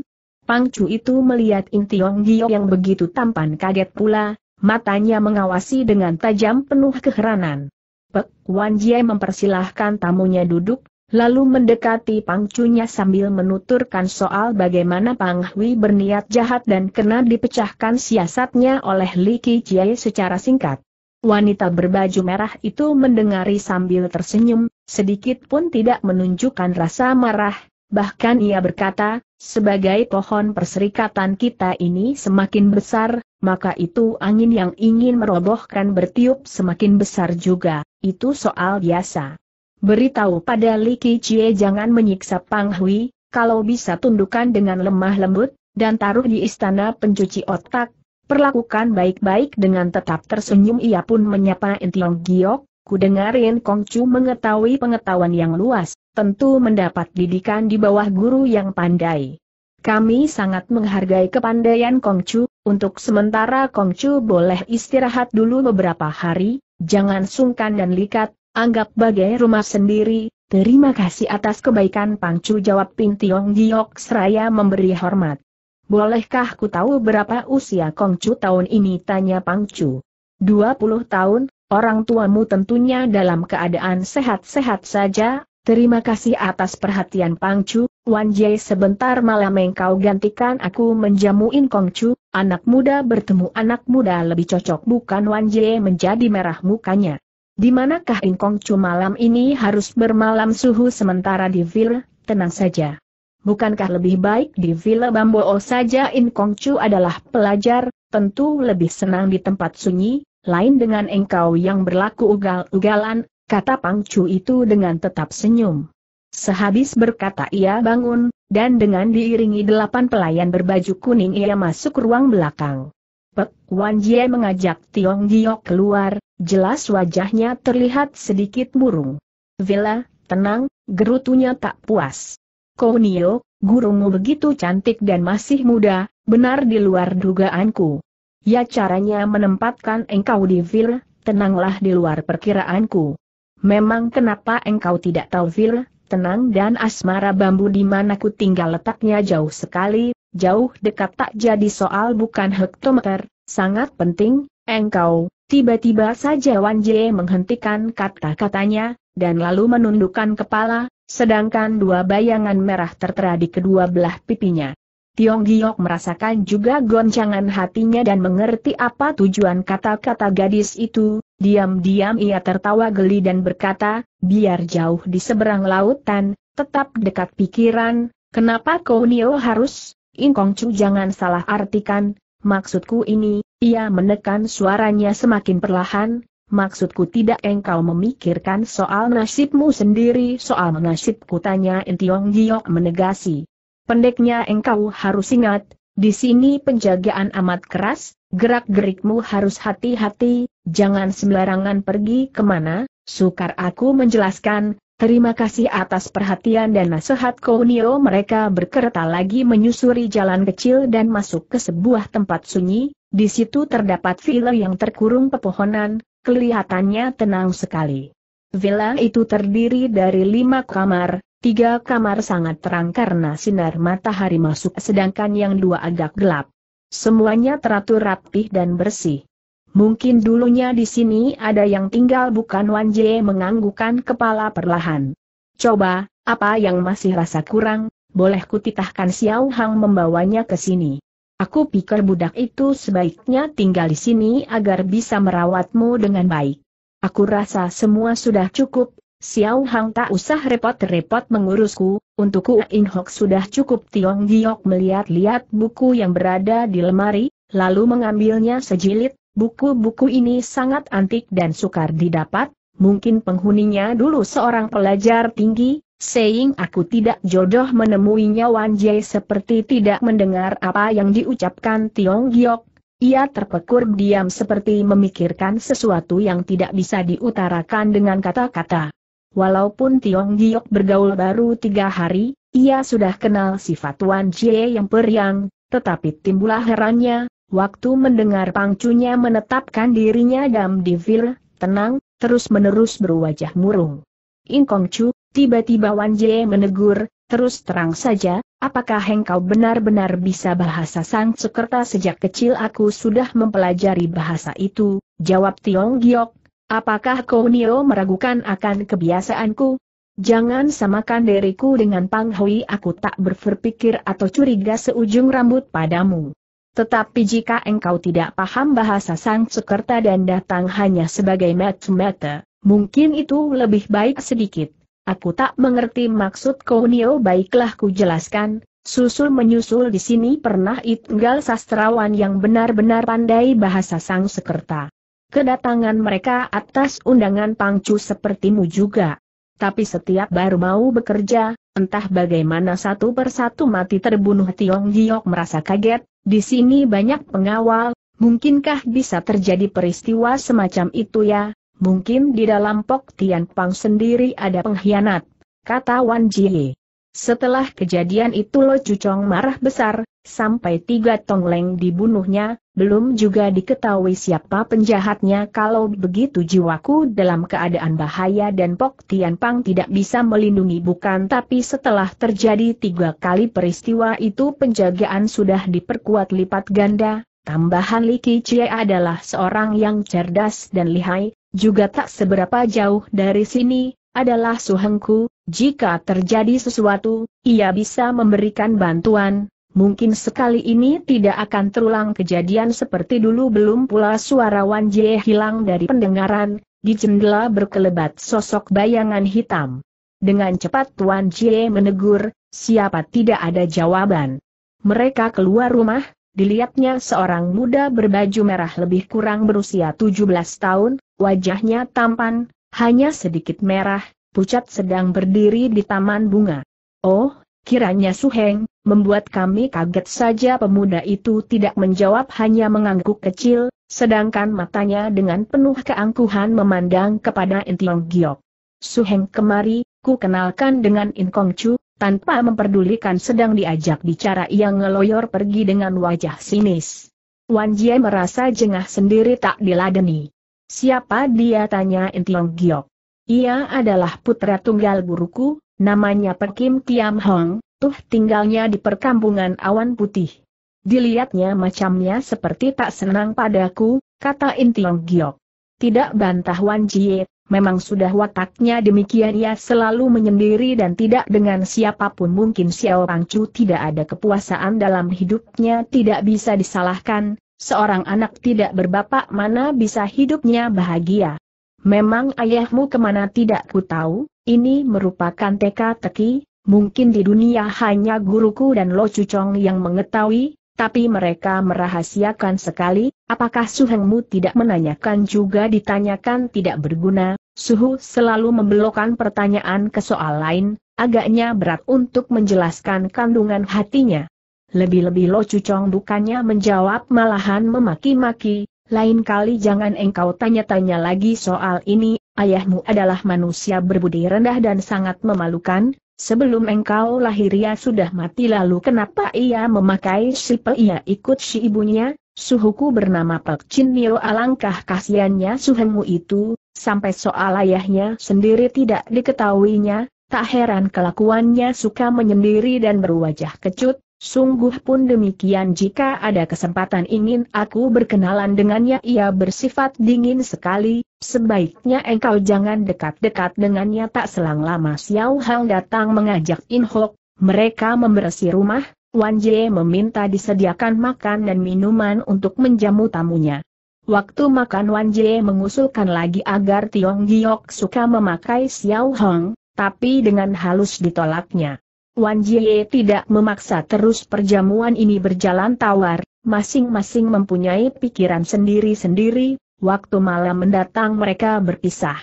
Pang Chu itu melihat Tiong Gio yang begitu tampan kaget pula, matanya mengawasi dengan tajam penuh keheranan. Pek Wan Jie mempersilahkan tamunya duduk, lalu mendekati Pang Chunya sambil menuturkan soal bagaimana Pang Hui berniat jahat dan kena dipecahkan siasatnya oleh Li Qi Jie secara singkat. Wanita berbaju merah itu mendengari sambil tersenyum, sedikit pun tidak menunjukkan rasa marah, bahkan ia berkata, sebagai pohon perserikatan kita ini semakin besar, maka itu angin yang ingin merobohkan bertiup semakin besar juga, itu soal biasa. Beritahu pada Li Qichie jangan menyiksa Pang Hui, kalau bisa tundukkan dengan lemah lembut, dan taruh di istana pencuci otak, perlakukan baik-baik dengan tetap tersenyum ia pun menyapa Entiong Giok, ku dengarin Chu mengetahui pengetahuan yang luas, tentu mendapat didikan di bawah guru yang pandai. Kami sangat menghargai kepandaian Kongcu, untuk sementara Kongcu boleh istirahat dulu beberapa hari, jangan sungkan dan likat, anggap bagai rumah sendiri, terima kasih atas kebaikan Pangcu jawab Pin Pintiong Giok seraya memberi hormat. Bolehkah ku tahu berapa usia Kongcu tahun ini tanya Pangcu. 20 tahun, orang tuamu tentunya dalam keadaan sehat-sehat saja, Terima kasih atas perhatian Pang Chu. Wan Jie sebentar malam engkau gantikan aku menjamuin Chu. anak muda bertemu anak muda lebih cocok bukan Wan Jie menjadi merah mukanya. Di manakah In Chu malam ini harus bermalam suhu sementara di villa, tenang saja. Bukankah lebih baik di villa Bamboo saja In Chu adalah pelajar, tentu lebih senang di tempat sunyi, lain dengan engkau yang berlaku ugal-ugalan, kata Pangcu itu dengan tetap senyum. Sehabis berkata ia bangun, dan dengan diiringi delapan pelayan berbaju kuning ia masuk ruang belakang. Pek Wan Jie mengajak Tiong Giok keluar, jelas wajahnya terlihat sedikit murung. Villa, tenang, gerutunya tak puas. Nio, gurumu begitu cantik dan masih muda, benar di luar dugaanku. Ya caranya menempatkan engkau di villa, tenanglah di luar perkiraanku. Memang kenapa engkau tidak tahu Vir, tenang dan asmara bambu di mana ku tinggal letaknya jauh sekali, jauh dekat tak jadi soal bukan hektometer, sangat penting, engkau, tiba-tiba saja Wan Jie menghentikan kata-katanya, dan lalu menundukkan kepala, sedangkan dua bayangan merah tertera di kedua belah pipinya. Tiong Giok merasakan juga goncangan hatinya dan mengerti apa tujuan kata-kata gadis itu, Diam-diam ia tertawa geli dan berkata, biar jauh di seberang lautan, tetap dekat pikiran, kenapa kau Nio harus, Ingkong Chu jangan salah artikan, maksudku ini, ia menekan suaranya semakin perlahan, maksudku tidak engkau memikirkan soal nasibmu sendiri soal nasibku tanya Intiong Giok menegasi. Pendeknya engkau harus ingat, di sini penjagaan amat keras, gerak-gerikmu harus hati-hati, jangan sembarangan pergi kemana, sukar aku menjelaskan, terima kasih atas perhatian dan nasihat Kounio mereka berkereta lagi menyusuri jalan kecil dan masuk ke sebuah tempat sunyi, di situ terdapat villa yang terkurung pepohonan, kelihatannya tenang sekali. Villa itu terdiri dari lima kamar, Tiga kamar sangat terang karena sinar matahari masuk sedangkan yang dua agak gelap. Semuanya teratur rapih dan bersih. Mungkin dulunya di sini ada yang tinggal bukan Wan Jie menganggukkan kepala perlahan. Coba, apa yang masih rasa kurang, boleh kutitahkan Xiao Hang membawanya ke sini. Aku pikir budak itu sebaiknya tinggal di sini agar bisa merawatmu dengan baik. Aku rasa semua sudah cukup, Xiao Hang tak usah repot-repot mengurusku, untukku In Hok sudah cukup Tiong Giok melihat-lihat buku yang berada di lemari, lalu mengambilnya sejilid, buku-buku ini sangat antik dan sukar didapat, mungkin penghuninya dulu seorang pelajar tinggi, Saying aku tidak jodoh menemuinya Wan Jie seperti tidak mendengar apa yang diucapkan Tiong Giok, ia terpekur diam seperti memikirkan sesuatu yang tidak bisa diutarakan dengan kata-kata. Walaupun Tiong Giok bergaul baru tiga hari, ia sudah kenal sifat Wan Jie yang periang, tetapi timbulah herannya, waktu mendengar pangcunya menetapkan dirinya dam divir, tenang, terus-menerus berwajah murung. Ingkong Chu, tiba-tiba Wan Jie menegur, terus terang saja, apakah engkau benar-benar bisa bahasa Sang Sekerta sejak kecil aku sudah mempelajari bahasa itu, jawab Tiong Giok, Apakah Kounio meragukan akan kebiasaanku? Jangan samakan diriku dengan Pang Hui aku tak berpikir atau curiga seujung rambut padamu. Tetapi jika engkau tidak paham bahasa sang sekerta dan datang hanya sebagai match-mata, mungkin itu lebih baik sedikit. Aku tak mengerti maksud Kounio baiklah ku jelaskan, susul-menyusul di sini pernah Itgal sastrawan yang benar-benar pandai bahasa sang sekerta kedatangan mereka atas undangan pangcu sepertimu juga. Tapi setiap baru mau bekerja, entah bagaimana satu persatu mati terbunuh Tiong Giok merasa kaget, di sini banyak pengawal, mungkinkah bisa terjadi peristiwa semacam itu ya, mungkin di dalam Pok Tian Pang sendiri ada pengkhianat, kata Wan Jie. Setelah kejadian itu Lo Cucong marah besar, sampai tiga tongleng dibunuhnya, belum juga diketahui siapa penjahatnya kalau begitu jiwaku dalam keadaan bahaya dan Pok Tian Pang tidak bisa melindungi bukan tapi setelah terjadi tiga kali peristiwa itu penjagaan sudah diperkuat lipat ganda, tambahan Li Cie adalah seorang yang cerdas dan lihai, juga tak seberapa jauh dari sini, adalah suhengku, jika terjadi sesuatu, ia bisa memberikan bantuan, mungkin sekali ini tidak akan terulang kejadian seperti dulu belum pula suara Wan Jie hilang dari pendengaran, di jendela berkelebat sosok bayangan hitam. Dengan cepat Tuan Jie menegur, siapa tidak ada jawaban. Mereka keluar rumah, dilihatnya seorang muda berbaju merah lebih kurang berusia 17 tahun, wajahnya tampan, hanya sedikit merah, Pucat sedang berdiri di taman bunga. Oh, kiranya Suheng, membuat kami kaget saja pemuda itu tidak menjawab hanya mengangguk kecil, sedangkan matanya dengan penuh keangkuhan memandang kepada Intiong Giok. Suheng kemari, ku kenalkan dengan Inkong Chu, tanpa memperdulikan sedang diajak bicara yang ngeloyor pergi dengan wajah sinis. Wan Jie merasa jengah sendiri tak diladeni. Siapa dia tanya Intiong Giok. Ia adalah putra tunggal guruku, namanya Perkim Tiam Hong, tuh tinggalnya di perkampungan awan putih. Dilihatnya macamnya seperti tak senang padaku, kata Intiong Giok. Tidak bantah Wan Jie, memang sudah wataknya demikian ia selalu menyendiri dan tidak dengan siapapun mungkin Xiao Chu tidak ada kepuasaan dalam hidupnya tidak bisa disalahkan, seorang anak tidak berbapak mana bisa hidupnya bahagia. Memang ayahmu kemana tidak ku tahu, ini merupakan teka-teki, mungkin di dunia hanya guruku dan Lo Cucong yang mengetahui, tapi mereka merahasiakan sekali, apakah Suhengmu tidak menanyakan juga ditanyakan tidak berguna, Suhu selalu membelokkan pertanyaan ke soal lain, agaknya berat untuk menjelaskan kandungan hatinya. Lebih-lebih Lo Cucong bukannya menjawab malahan memaki-maki, lain kali jangan engkau tanya-tanya lagi soal ini, ayahmu adalah manusia berbudi rendah dan sangat memalukan, sebelum engkau lahir ia sudah mati lalu kenapa ia memakai sipel ia ikut si ibunya, suhuku bernama Pak Chin Nio alangkah kasihannya suhemu itu, sampai soal ayahnya sendiri tidak diketahuinya, tak heran kelakuannya suka menyendiri dan berwajah kecut, Sungguh pun demikian jika ada kesempatan ingin aku berkenalan dengannya ia bersifat dingin sekali, sebaiknya engkau jangan dekat-dekat dengannya tak selang lama Xiao Hang datang mengajak In Hok, mereka membersih rumah, Wan Jie meminta disediakan makan dan minuman untuk menjamu tamunya. Waktu makan Wan Jie mengusulkan lagi agar Tiong Giok suka memakai Xiao Hang, tapi dengan halus ditolaknya. Wan Jie tidak memaksa terus perjamuan ini berjalan tawar, masing-masing mempunyai pikiran sendiri-sendiri, waktu malam mendatang mereka berpisah.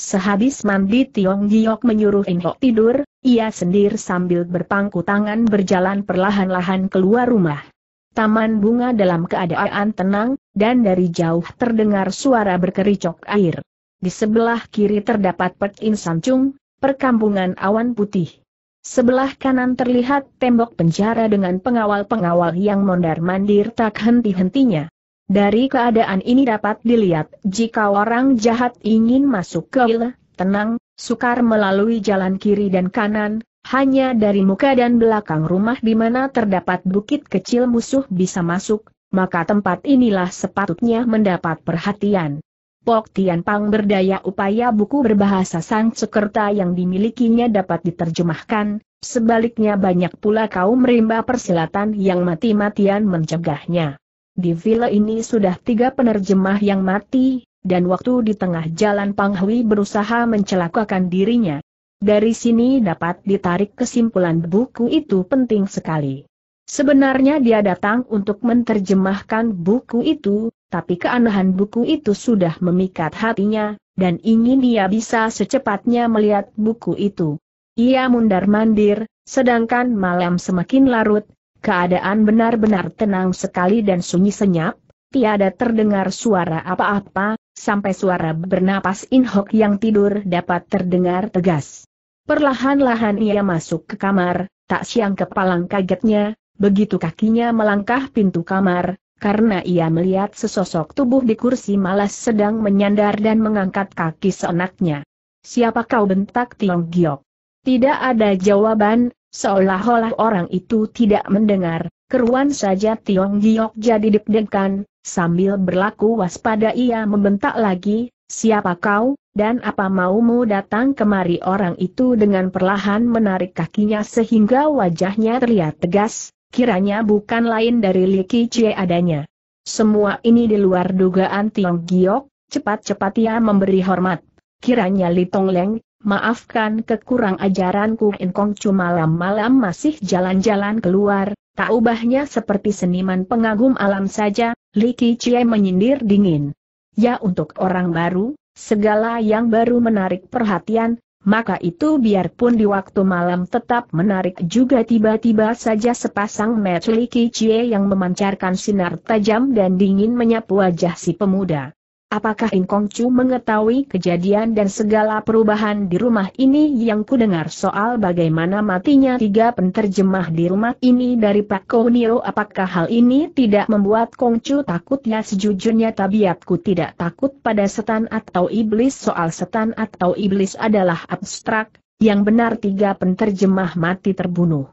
Sehabis mandi Tiong Giok menyuruh Inho tidur, ia sendiri sambil berpangku tangan berjalan perlahan-lahan keluar rumah. Taman bunga dalam keadaan tenang, dan dari jauh terdengar suara berkericok air. Di sebelah kiri terdapat Pek In Sancung, perkampungan awan putih. Sebelah kanan terlihat tembok penjara dengan pengawal-pengawal yang mondar-mandir tak henti-hentinya. Dari keadaan ini dapat dilihat jika orang jahat ingin masuk ke il, tenang, sukar melalui jalan kiri dan kanan, hanya dari muka dan belakang rumah di mana terdapat bukit kecil musuh bisa masuk, maka tempat inilah sepatutnya mendapat perhatian. Pok Tian Pang berdaya upaya buku berbahasa Sekerta yang dimilikinya dapat diterjemahkan, sebaliknya banyak pula kaum rimba persilatan yang mati-matian mencegahnya. Di villa ini sudah tiga penerjemah yang mati, dan waktu di tengah jalan Pang Hui berusaha mencelakakan dirinya. Dari sini dapat ditarik kesimpulan buku itu penting sekali. Sebenarnya dia datang untuk menerjemahkan buku itu, tapi keanehan buku itu sudah memikat hatinya, dan ingin dia bisa secepatnya melihat buku itu. Ia mundar-mandir, sedangkan malam semakin larut, keadaan benar-benar tenang sekali dan sunyi senyap, tiada terdengar suara apa-apa, sampai suara bernapas Inhok yang tidur dapat terdengar tegas. Perlahan-lahan ia masuk ke kamar, tak siang kepalang kagetnya, begitu kakinya melangkah pintu kamar, karena ia melihat sesosok tubuh di kursi malas sedang menyandar dan mengangkat kaki seenaknya. Siapa kau bentak Tiong Giok? Tidak ada jawaban, seolah-olah orang itu tidak mendengar, keruan saja Tiong Giok jadi deg-degan, sambil berlaku waspada ia membentak lagi, siapa kau, dan apa maumu datang kemari orang itu dengan perlahan menarik kakinya sehingga wajahnya terlihat tegas, kiranya bukan lain dari Li Qichie adanya. Semua ini di luar dugaan Tiong Giok, cepat-cepat ia memberi hormat. Kiranya Li Tong Leng, maafkan kekurang ajaranku Kong cuma malam-malam masih jalan-jalan keluar, tak ubahnya seperti seniman pengagum alam saja, Li Qichie menyindir dingin. Ya untuk orang baru, segala yang baru menarik perhatian, maka itu biarpun di waktu malam tetap menarik juga tiba-tiba saja sepasang mata kicie yang memancarkan sinar tajam dan dingin menyapu wajah si pemuda. Apakah Kong Chu mengetahui kejadian dan segala perubahan di rumah ini yang ku dengar soal bagaimana matinya tiga penterjemah di rumah ini dari Pak Niro? Apakah hal ini tidak membuat Kong Chu takutnya sejujurnya tabiatku tidak takut pada setan atau iblis soal setan atau iblis adalah abstrak, yang benar tiga penterjemah mati terbunuh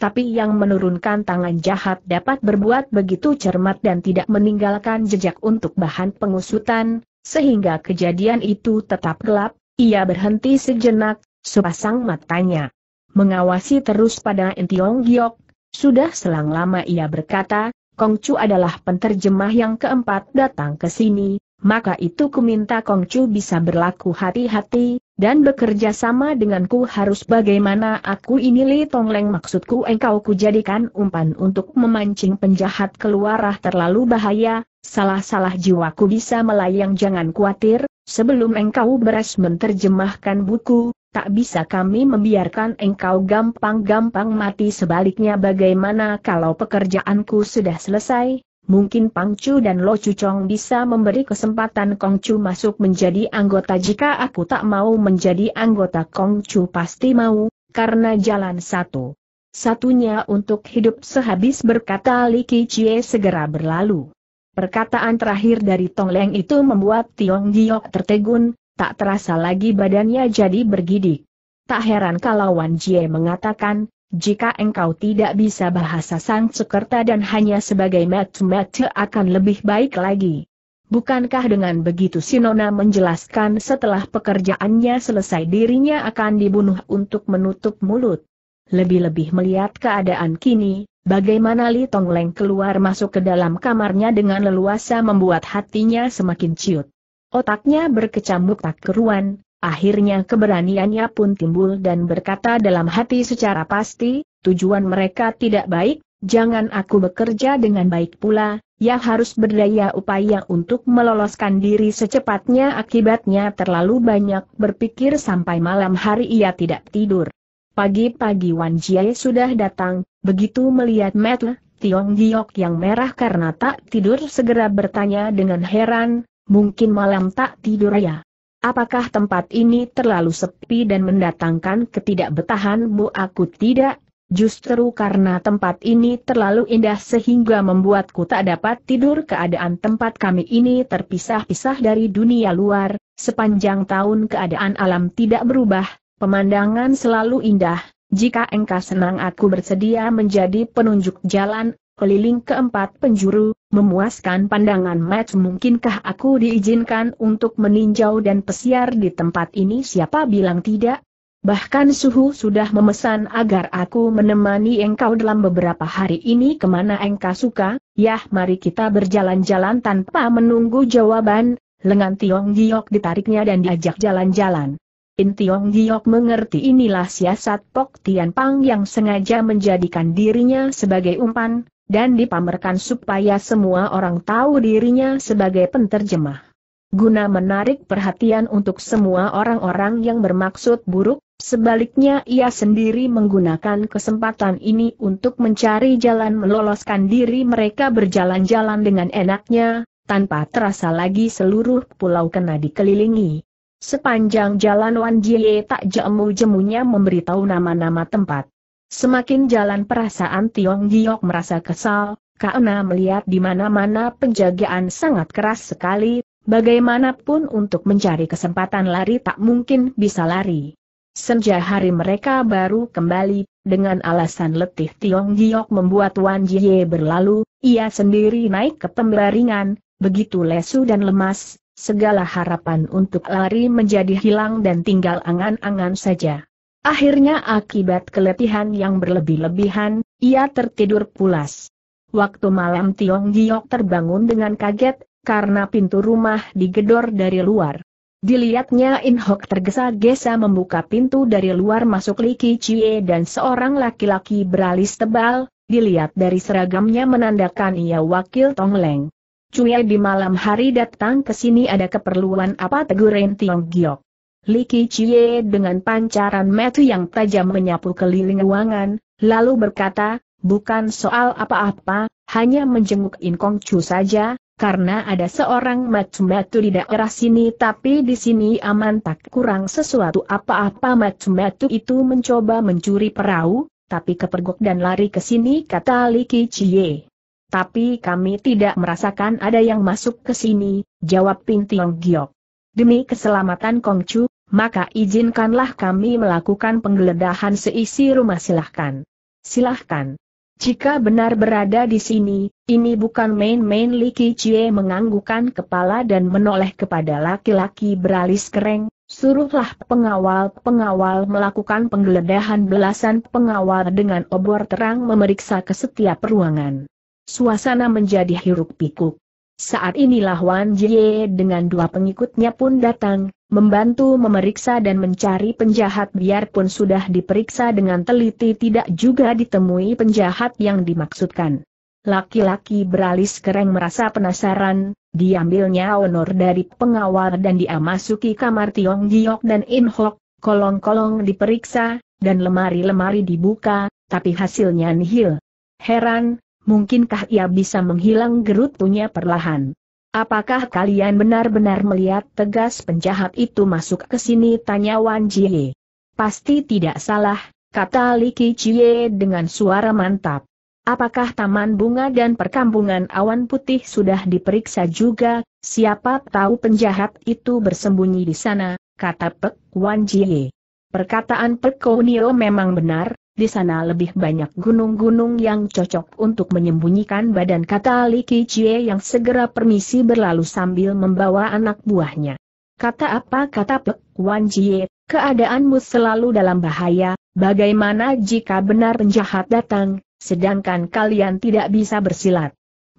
tapi yang menurunkan tangan jahat dapat berbuat begitu cermat dan tidak meninggalkan jejak untuk bahan pengusutan, sehingga kejadian itu tetap gelap, ia berhenti sejenak, sepasang matanya. Mengawasi terus pada Entiong Giok, sudah selang lama ia berkata, Kong Chu adalah penterjemah yang keempat datang ke sini, maka itu kuminta Kong Chu bisa berlaku hati-hati, dan bekerja sama denganku harus bagaimana aku ini Li Tongleng maksudku engkau kujadikan umpan untuk memancing penjahat keluarah terlalu bahaya, salah-salah jiwaku bisa melayang jangan khawatir, sebelum engkau beres menerjemahkan buku, tak bisa kami membiarkan engkau gampang-gampang mati sebaliknya bagaimana kalau pekerjaanku sudah selesai, mungkin Pang Chu dan Lo Chu Chong bisa memberi kesempatan Kong Chu masuk menjadi anggota jika aku tak mau menjadi anggota Kong Chu pasti mau, karena jalan satu. Satunya untuk hidup sehabis berkata Li Liki Chie segera berlalu. Perkataan terakhir dari Tong Leng itu membuat Tiong Giok tertegun, tak terasa lagi badannya jadi bergidik. Tak heran kalau Wan Jie mengatakan, jika engkau tidak bisa bahasa Sansekerta dan hanya sebagai matematika akan lebih baik lagi. Bukankah dengan begitu Sinona menjelaskan setelah pekerjaannya selesai dirinya akan dibunuh untuk menutup mulut? Lebih-lebih melihat keadaan kini, bagaimana Li Tongleng keluar masuk ke dalam kamarnya dengan leluasa membuat hatinya semakin ciut. Otaknya berkecamuk tak keruan, Akhirnya keberaniannya pun timbul dan berkata dalam hati secara pasti, tujuan mereka tidak baik, jangan aku bekerja dengan baik pula, ya harus berdaya upaya untuk meloloskan diri secepatnya akibatnya terlalu banyak berpikir sampai malam hari ia tidak tidur. Pagi-pagi Wan Jie sudah datang, begitu melihat Metle, Tiong Giok yang merah karena tak tidur segera bertanya dengan heran, mungkin malam tak tidur ya. Apakah tempat ini terlalu sepi dan mendatangkan ketidakbetahan? Bu, Aku tidak, justru karena tempat ini terlalu indah sehingga membuatku tak dapat tidur. Keadaan tempat kami ini terpisah-pisah dari dunia luar, sepanjang tahun keadaan alam tidak berubah, pemandangan selalu indah. Jika engkau senang aku bersedia menjadi penunjuk jalan, keliling keempat penjuru, memuaskan pandangan match mungkinkah aku diizinkan untuk meninjau dan pesiar di tempat ini siapa bilang tidak? Bahkan Suhu sudah memesan agar aku menemani engkau dalam beberapa hari ini kemana engkau suka, yah mari kita berjalan-jalan tanpa menunggu jawaban, lengan Tiong Giok ditariknya dan diajak jalan-jalan. In Tiong Giok mengerti inilah siasat Pok Tian Pang yang sengaja menjadikan dirinya sebagai umpan, dan dipamerkan supaya semua orang tahu dirinya sebagai penterjemah. Guna menarik perhatian untuk semua orang-orang yang bermaksud buruk, sebaliknya ia sendiri menggunakan kesempatan ini untuk mencari jalan meloloskan diri mereka berjalan-jalan dengan enaknya, tanpa terasa lagi seluruh pulau kena dikelilingi. Sepanjang jalan Wan Jie tak jemu-jemunya memberitahu nama-nama tempat. Semakin jalan perasaan Tiong Giok merasa kesal, karena melihat di mana-mana penjagaan sangat keras sekali, bagaimanapun untuk mencari kesempatan lari tak mungkin bisa lari. Senja hari mereka baru kembali, dengan alasan letih Tiong Giok membuat Wan Jie berlalu, ia sendiri naik ke pembaringan, begitu lesu dan lemas, segala harapan untuk lari menjadi hilang dan tinggal angan-angan saja. Akhirnya akibat keletihan yang berlebih-lebihan, ia tertidur pulas. Waktu malam Tiong Giok terbangun dengan kaget, karena pintu rumah digedor dari luar. Dilihatnya In Hok tergesa-gesa membuka pintu dari luar masuk Li Chie dan seorang laki-laki beralis tebal, dilihat dari seragamnya menandakan ia wakil Tong Tongleng. Cuya di malam hari datang ke sini ada keperluan apa tegurin Tiong Giok. Li Cie dengan pancaran metu yang tajam menyapu keliling ruangan, lalu berkata, bukan soal apa-apa, hanya menjenguk In Kong Chu saja, karena ada seorang metu-metu di daerah sini tapi di sini aman tak kurang sesuatu apa-apa metu-metu itu mencoba mencuri perahu, tapi kepergok dan lari ke sini kata Li Cie. Tapi kami tidak merasakan ada yang masuk ke sini, jawab Pintiong Giok. Demi keselamatan Kongcu, maka izinkanlah kami melakukan penggeledahan seisi rumah silahkan. Silahkan. Jika benar berada di sini, ini bukan main-main Li Kijie menganggukan kepala dan menoleh kepada laki-laki beralis kering. suruhlah pengawal-pengawal melakukan penggeledahan belasan pengawal dengan obor terang memeriksa ke setiap ruangan. Suasana menjadi hiruk pikuk. Saat inilah Wan Jie dengan dua pengikutnya pun datang, membantu memeriksa dan mencari penjahat biarpun sudah diperiksa dengan teliti tidak juga ditemui penjahat yang dimaksudkan. Laki-laki beralis kereng merasa penasaran, diambilnya honor dari pengawal dan dia masuki kamar Tiong Giok dan In Hok, kolong-kolong diperiksa, dan lemari-lemari dibuka, tapi hasilnya nihil. Heran, mungkinkah ia bisa menghilang gerutunya perlahan? Apakah kalian benar-benar melihat tegas penjahat itu masuk ke sini? Tanya Wan Jie. Pasti tidak salah, kata Li Jie dengan suara mantap. Apakah taman bunga dan perkampungan awan putih sudah diperiksa juga? Siapa tahu penjahat itu bersembunyi di sana, kata Pek Wan Jie. Perkataan Pek Konio memang benar, di sana lebih banyak gunung-gunung yang cocok untuk menyembunyikan badan kata Li Qichie yang segera permisi berlalu sambil membawa anak buahnya. Kata apa kata Pek Wan Jie, keadaanmu selalu dalam bahaya, bagaimana jika benar penjahat datang, sedangkan kalian tidak bisa bersilat.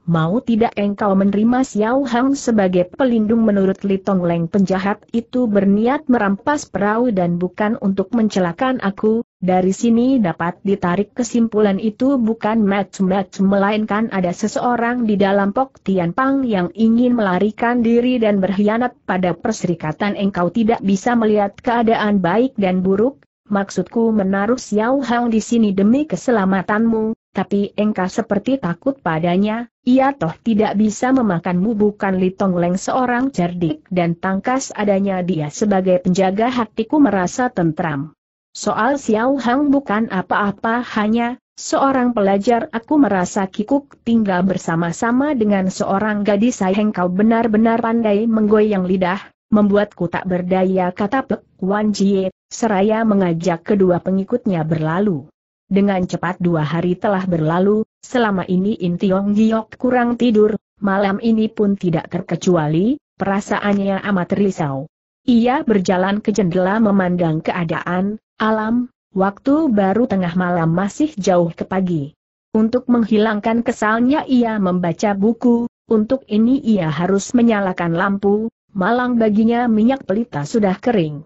Mau tidak engkau menerima Xiao Hang sebagai pelindung menurut Li Tong Leng penjahat itu berniat merampas perahu dan bukan untuk mencelakan aku, dari sini dapat ditarik kesimpulan itu bukan match-match melainkan ada seseorang di dalam Pok Tian Pang yang ingin melarikan diri dan berkhianat pada perserikatan engkau tidak bisa melihat keadaan baik dan buruk, maksudku menaruh Xiao Hang di sini demi keselamatanmu, tapi engkau seperti takut padanya, ia toh tidak bisa memakanmu bukan Litong Leng seorang cerdik dan tangkas adanya dia sebagai penjaga hatiku merasa tentram. Soal Xiao Hang bukan apa-apa hanya, seorang pelajar aku merasa kikuk tinggal bersama-sama dengan seorang gadis sayang kau benar-benar pandai menggoyang lidah, membuatku tak berdaya kata Pek Wan Jie, seraya mengajak kedua pengikutnya berlalu. Dengan cepat dua hari telah berlalu, selama ini Intiong Giok kurang tidur, malam ini pun tidak terkecuali, perasaannya amat risau. Ia berjalan ke jendela memandang keadaan, alam, waktu baru tengah malam masih jauh ke pagi. Untuk menghilangkan kesalnya ia membaca buku, untuk ini ia harus menyalakan lampu, malang baginya minyak pelita sudah kering.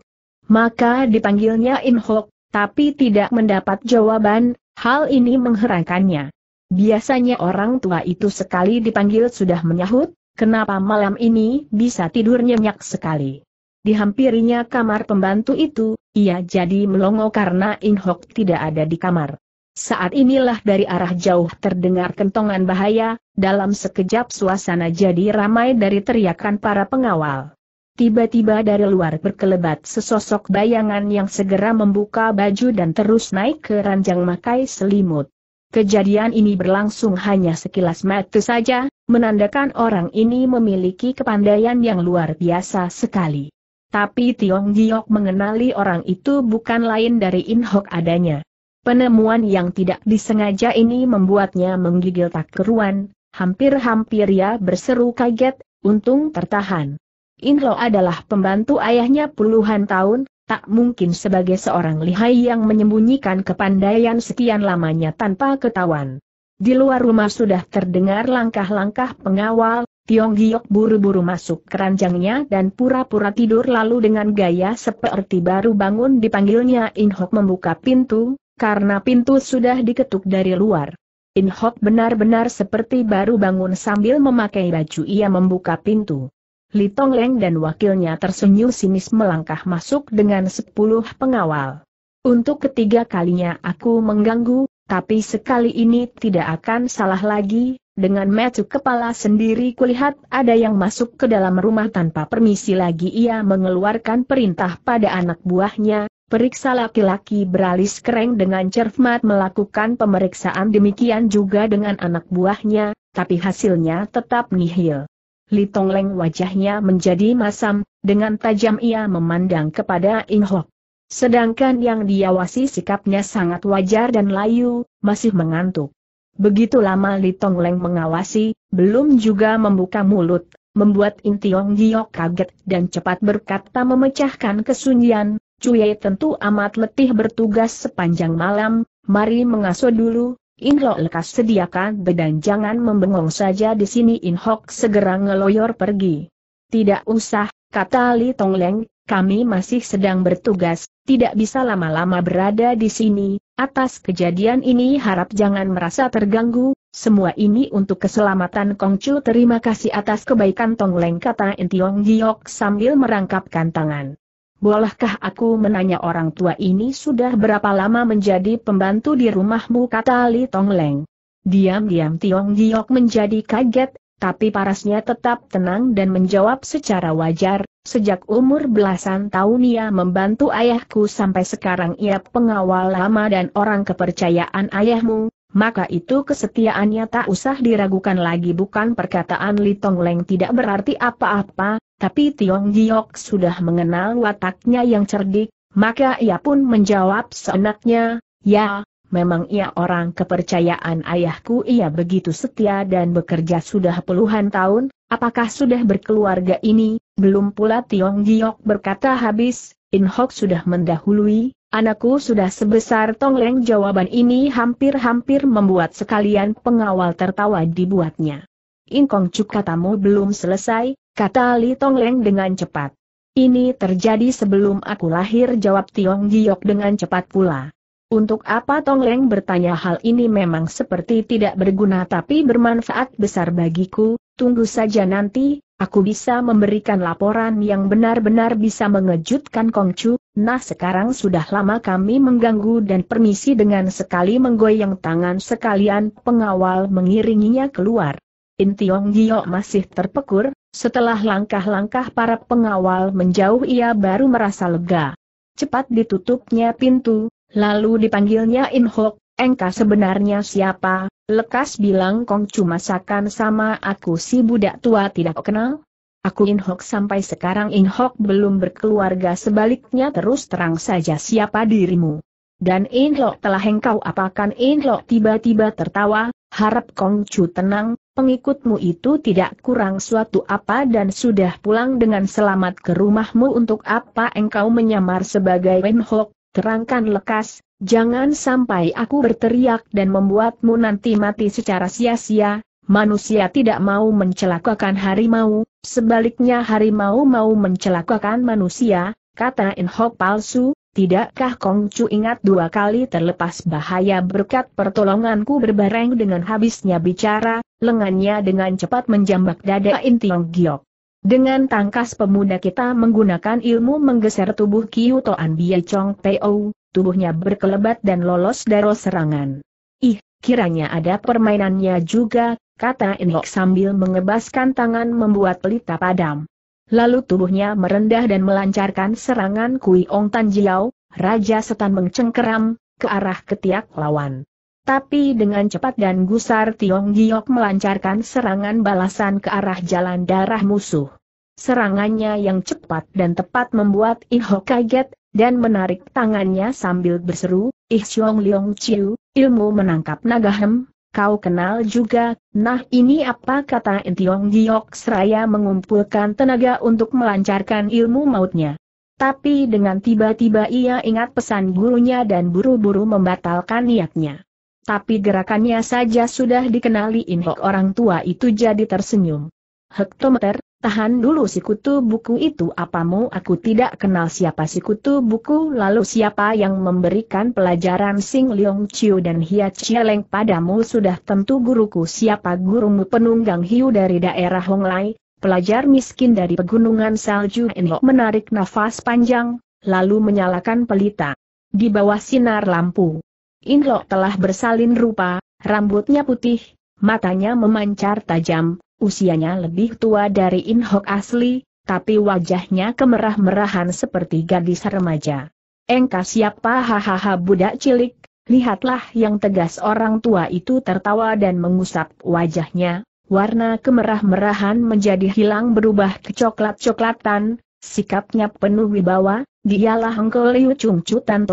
Maka dipanggilnya Inhok, tapi tidak mendapat jawaban, hal ini mengherankannya. Biasanya orang tua itu sekali dipanggil sudah menyahut, kenapa malam ini bisa tidur nyenyak sekali. Dihampirinya kamar pembantu itu, ia jadi melongo karena In Hok tidak ada di kamar. Saat inilah dari arah jauh terdengar kentongan bahaya, dalam sekejap suasana jadi ramai dari teriakan para pengawal. Tiba-tiba dari luar berkelebat sesosok bayangan yang segera membuka baju dan terus naik ke ranjang makai selimut. Kejadian ini berlangsung hanya sekilas mata saja, menandakan orang ini memiliki kepandaian yang luar biasa sekali. Tapi Tiong Giok mengenali orang itu bukan lain dari In Hok adanya. Penemuan yang tidak disengaja ini membuatnya menggigil tak keruan, hampir-hampir ia berseru kaget, untung tertahan. In Hok adalah pembantu ayahnya puluhan tahun, tak mungkin sebagai seorang lihai yang menyembunyikan kepandaian sekian lamanya tanpa ketahuan. Di luar rumah sudah terdengar langkah-langkah pengawal, Tiong Giok buru-buru masuk keranjangnya dan pura-pura tidur lalu dengan gaya seperti baru bangun dipanggilnya In Hok membuka pintu, karena pintu sudah diketuk dari luar. In Hok benar-benar seperti baru bangun sambil memakai baju ia membuka pintu. Li Tong Leng dan wakilnya tersenyum sinis melangkah masuk dengan sepuluh pengawal. Untuk ketiga kalinya aku mengganggu, tapi sekali ini tidak akan salah lagi, dengan metu kepala sendiri kulihat ada yang masuk ke dalam rumah tanpa permisi lagi ia mengeluarkan perintah pada anak buahnya, periksa laki-laki beralis kereng dengan cermat melakukan pemeriksaan demikian juga dengan anak buahnya, tapi hasilnya tetap nihil. Li Leng wajahnya menjadi masam, dengan tajam ia memandang kepada In Hok. Sedangkan yang diawasi sikapnya sangat wajar dan layu, masih mengantuk. Begitu lama Li Tong Leng mengawasi, belum juga membuka mulut, membuat Tiong Giok kaget dan cepat berkata memecahkan kesunyian, Cuyai tentu amat letih bertugas sepanjang malam, mari mengasuh dulu, In Inlo lekas sediakan bedan jangan membengong saja di sini In Hok segera ngeloyor pergi. Tidak usah, kata Li Tong Leng, kami masih sedang bertugas, tidak bisa lama-lama berada di sini, atas kejadian ini harap jangan merasa terganggu, semua ini untuk keselamatan Kongcu terima kasih atas kebaikan Tong Leng kata Entiong Giok sambil merangkapkan tangan. Bolehkah aku menanya orang tua ini sudah berapa lama menjadi pembantu di rumahmu kata Li Tong Leng. Diam-diam Tiong Giok menjadi kaget, tapi parasnya tetap tenang dan menjawab secara wajar, sejak umur belasan tahun ia membantu ayahku sampai sekarang ia pengawal lama dan orang kepercayaan ayahmu, maka itu kesetiaannya tak usah diragukan lagi bukan perkataan Li Leng tidak berarti apa-apa, tapi Tiong Giok sudah mengenal wataknya yang cerdik, maka ia pun menjawab seenaknya, ya, memang ia orang kepercayaan ayahku ia begitu setia dan bekerja sudah puluhan tahun, apakah sudah berkeluarga ini, belum pula Tiong Giok berkata habis, In Hok sudah mendahului, anakku sudah sebesar Tong Leng. jawaban ini hampir-hampir membuat sekalian pengawal tertawa dibuatnya. Kong Cuk katamu belum selesai, kata Li Leng dengan cepat. Ini terjadi sebelum aku lahir jawab Tiong Giok dengan cepat pula. Untuk apa Tong Leng bertanya hal ini memang seperti tidak berguna tapi bermanfaat besar bagiku, tunggu saja nanti, aku bisa memberikan laporan yang benar-benar bisa mengejutkan Kong Chu. nah sekarang sudah lama kami mengganggu dan permisi dengan sekali menggoyang tangan sekalian pengawal mengiringinya keluar. Tiong Gio masih terpekur, setelah langkah-langkah para pengawal menjauh ia baru merasa lega. Cepat ditutupnya pintu, Lalu dipanggilnya Inhok, Hok, engka sebenarnya siapa, lekas bilang Kong Chu masakan sama aku si budak tua tidak kenal. Aku In Hok sampai sekarang In Hok belum berkeluarga sebaliknya terus terang saja siapa dirimu. Dan In Hok telah engkau apakan In Hok tiba-tiba tertawa, harap Kong Chu tenang, pengikutmu itu tidak kurang suatu apa dan sudah pulang dengan selamat ke rumahmu untuk apa engkau menyamar sebagai In Hok, terangkan lekas, jangan sampai aku berteriak dan membuatmu nanti mati secara sia-sia, manusia tidak mau mencelakakan harimau, sebaliknya harimau mau mencelakakan manusia, kata Inhok palsu, tidakkah Kong Chu ingat dua kali terlepas bahaya berkat pertolonganku berbareng dengan habisnya bicara, lengannya dengan cepat menjambak dada Intiong Giok. Dengan tangkas pemuda kita menggunakan ilmu menggeser tubuh Kiu Toan Bia Chong Peo, tubuhnya berkelebat dan lolos dari serangan. Ih, kiranya ada permainannya juga, kata Enok sambil mengebaskan tangan membuat pelita padam. Lalu tubuhnya merendah dan melancarkan serangan Kui Ong Tan Jiao, Raja Setan mencengkeram ke arah ketiak lawan. Tapi dengan cepat dan gusar Tiong Giok melancarkan serangan balasan ke arah jalan darah musuh. Serangannya yang cepat dan tepat membuat Iho kaget, dan menarik tangannya sambil berseru, Ih Xiong Leong Chiu, ilmu menangkap naga hem, kau kenal juga, nah ini apa kata Tiong Giok seraya mengumpulkan tenaga untuk melancarkan ilmu mautnya. Tapi dengan tiba-tiba ia ingat pesan gurunya dan buru-buru membatalkan niatnya. Tapi gerakannya saja sudah dikenali Inhok orang tua itu jadi tersenyum. Hektometer, tahan dulu si kutu buku itu apamu aku tidak kenal siapa si kutu buku lalu siapa yang memberikan pelajaran Sing Leong Chiu dan Hia Chieleng padamu sudah tentu guruku siapa gurumu penunggang hiu dari daerah Hong Lai, pelajar miskin dari pegunungan salju Inhok menarik nafas panjang, lalu menyalakan pelita. Di bawah sinar lampu, Inlok telah bersalin rupa, rambutnya putih, matanya memancar tajam, usianya lebih tua dari Inhok asli, tapi wajahnya kemerah-merahan seperti gadis remaja. Engka siapa hahaha budak cilik, lihatlah yang tegas orang tua itu tertawa dan mengusap wajahnya, warna kemerah-merahan menjadi hilang berubah ke coklat-coklatan, sikapnya penuh wibawa, dialah Engkau Liu Chung Chu Tan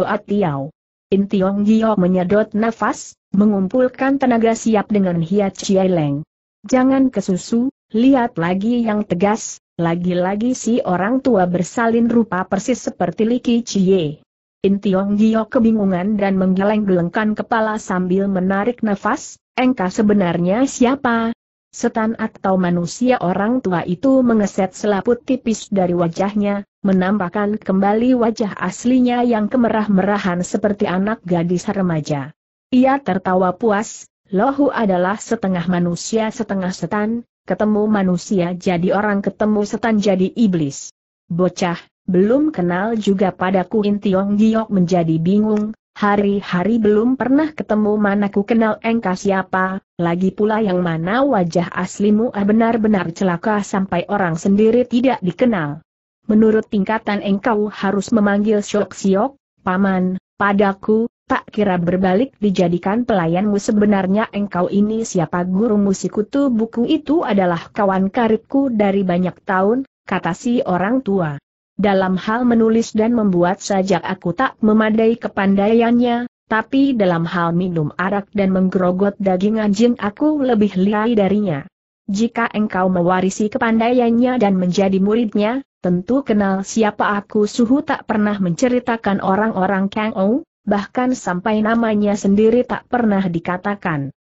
In Tiong Gio menyedot nafas, mengumpulkan tenaga siap dengan Hiat Chie Leng. Jangan kesusu, lihat lagi yang tegas, lagi-lagi si orang tua bersalin rupa persis seperti Liki Chie. In Tiong Gio kebingungan dan menggeleng-gelengkan kepala sambil menarik nafas, engkau sebenarnya siapa, Setan atau manusia orang tua itu mengeset selaput tipis dari wajahnya, menampakkan kembali wajah aslinya yang kemerah-merahan seperti anak gadis remaja. Ia tertawa puas, Lohu adalah setengah manusia setengah setan, ketemu manusia jadi orang ketemu setan jadi iblis. Bocah, belum kenal juga padaku Intiong Giok menjadi bingung, Hari-hari belum pernah ketemu manaku kenal engkau siapa, lagi pula yang mana wajah aslimu ah benar-benar celaka sampai orang sendiri tidak dikenal. Menurut tingkatan engkau harus memanggil Syok Siok, Paman, padaku, tak kira berbalik dijadikan pelayanmu sebenarnya engkau ini siapa guru musikutu buku itu adalah kawan karibku dari banyak tahun, kata si orang tua. Dalam hal menulis dan membuat sajak aku tak memadai kepandaiannya, tapi dalam hal minum arak dan menggerogot daging anjing aku lebih lihai darinya. Jika engkau mewarisi kepandaiannya dan menjadi muridnya, tentu kenal siapa aku suhu tak pernah menceritakan orang-orang Kang Ou, bahkan sampai namanya sendiri tak pernah dikatakan.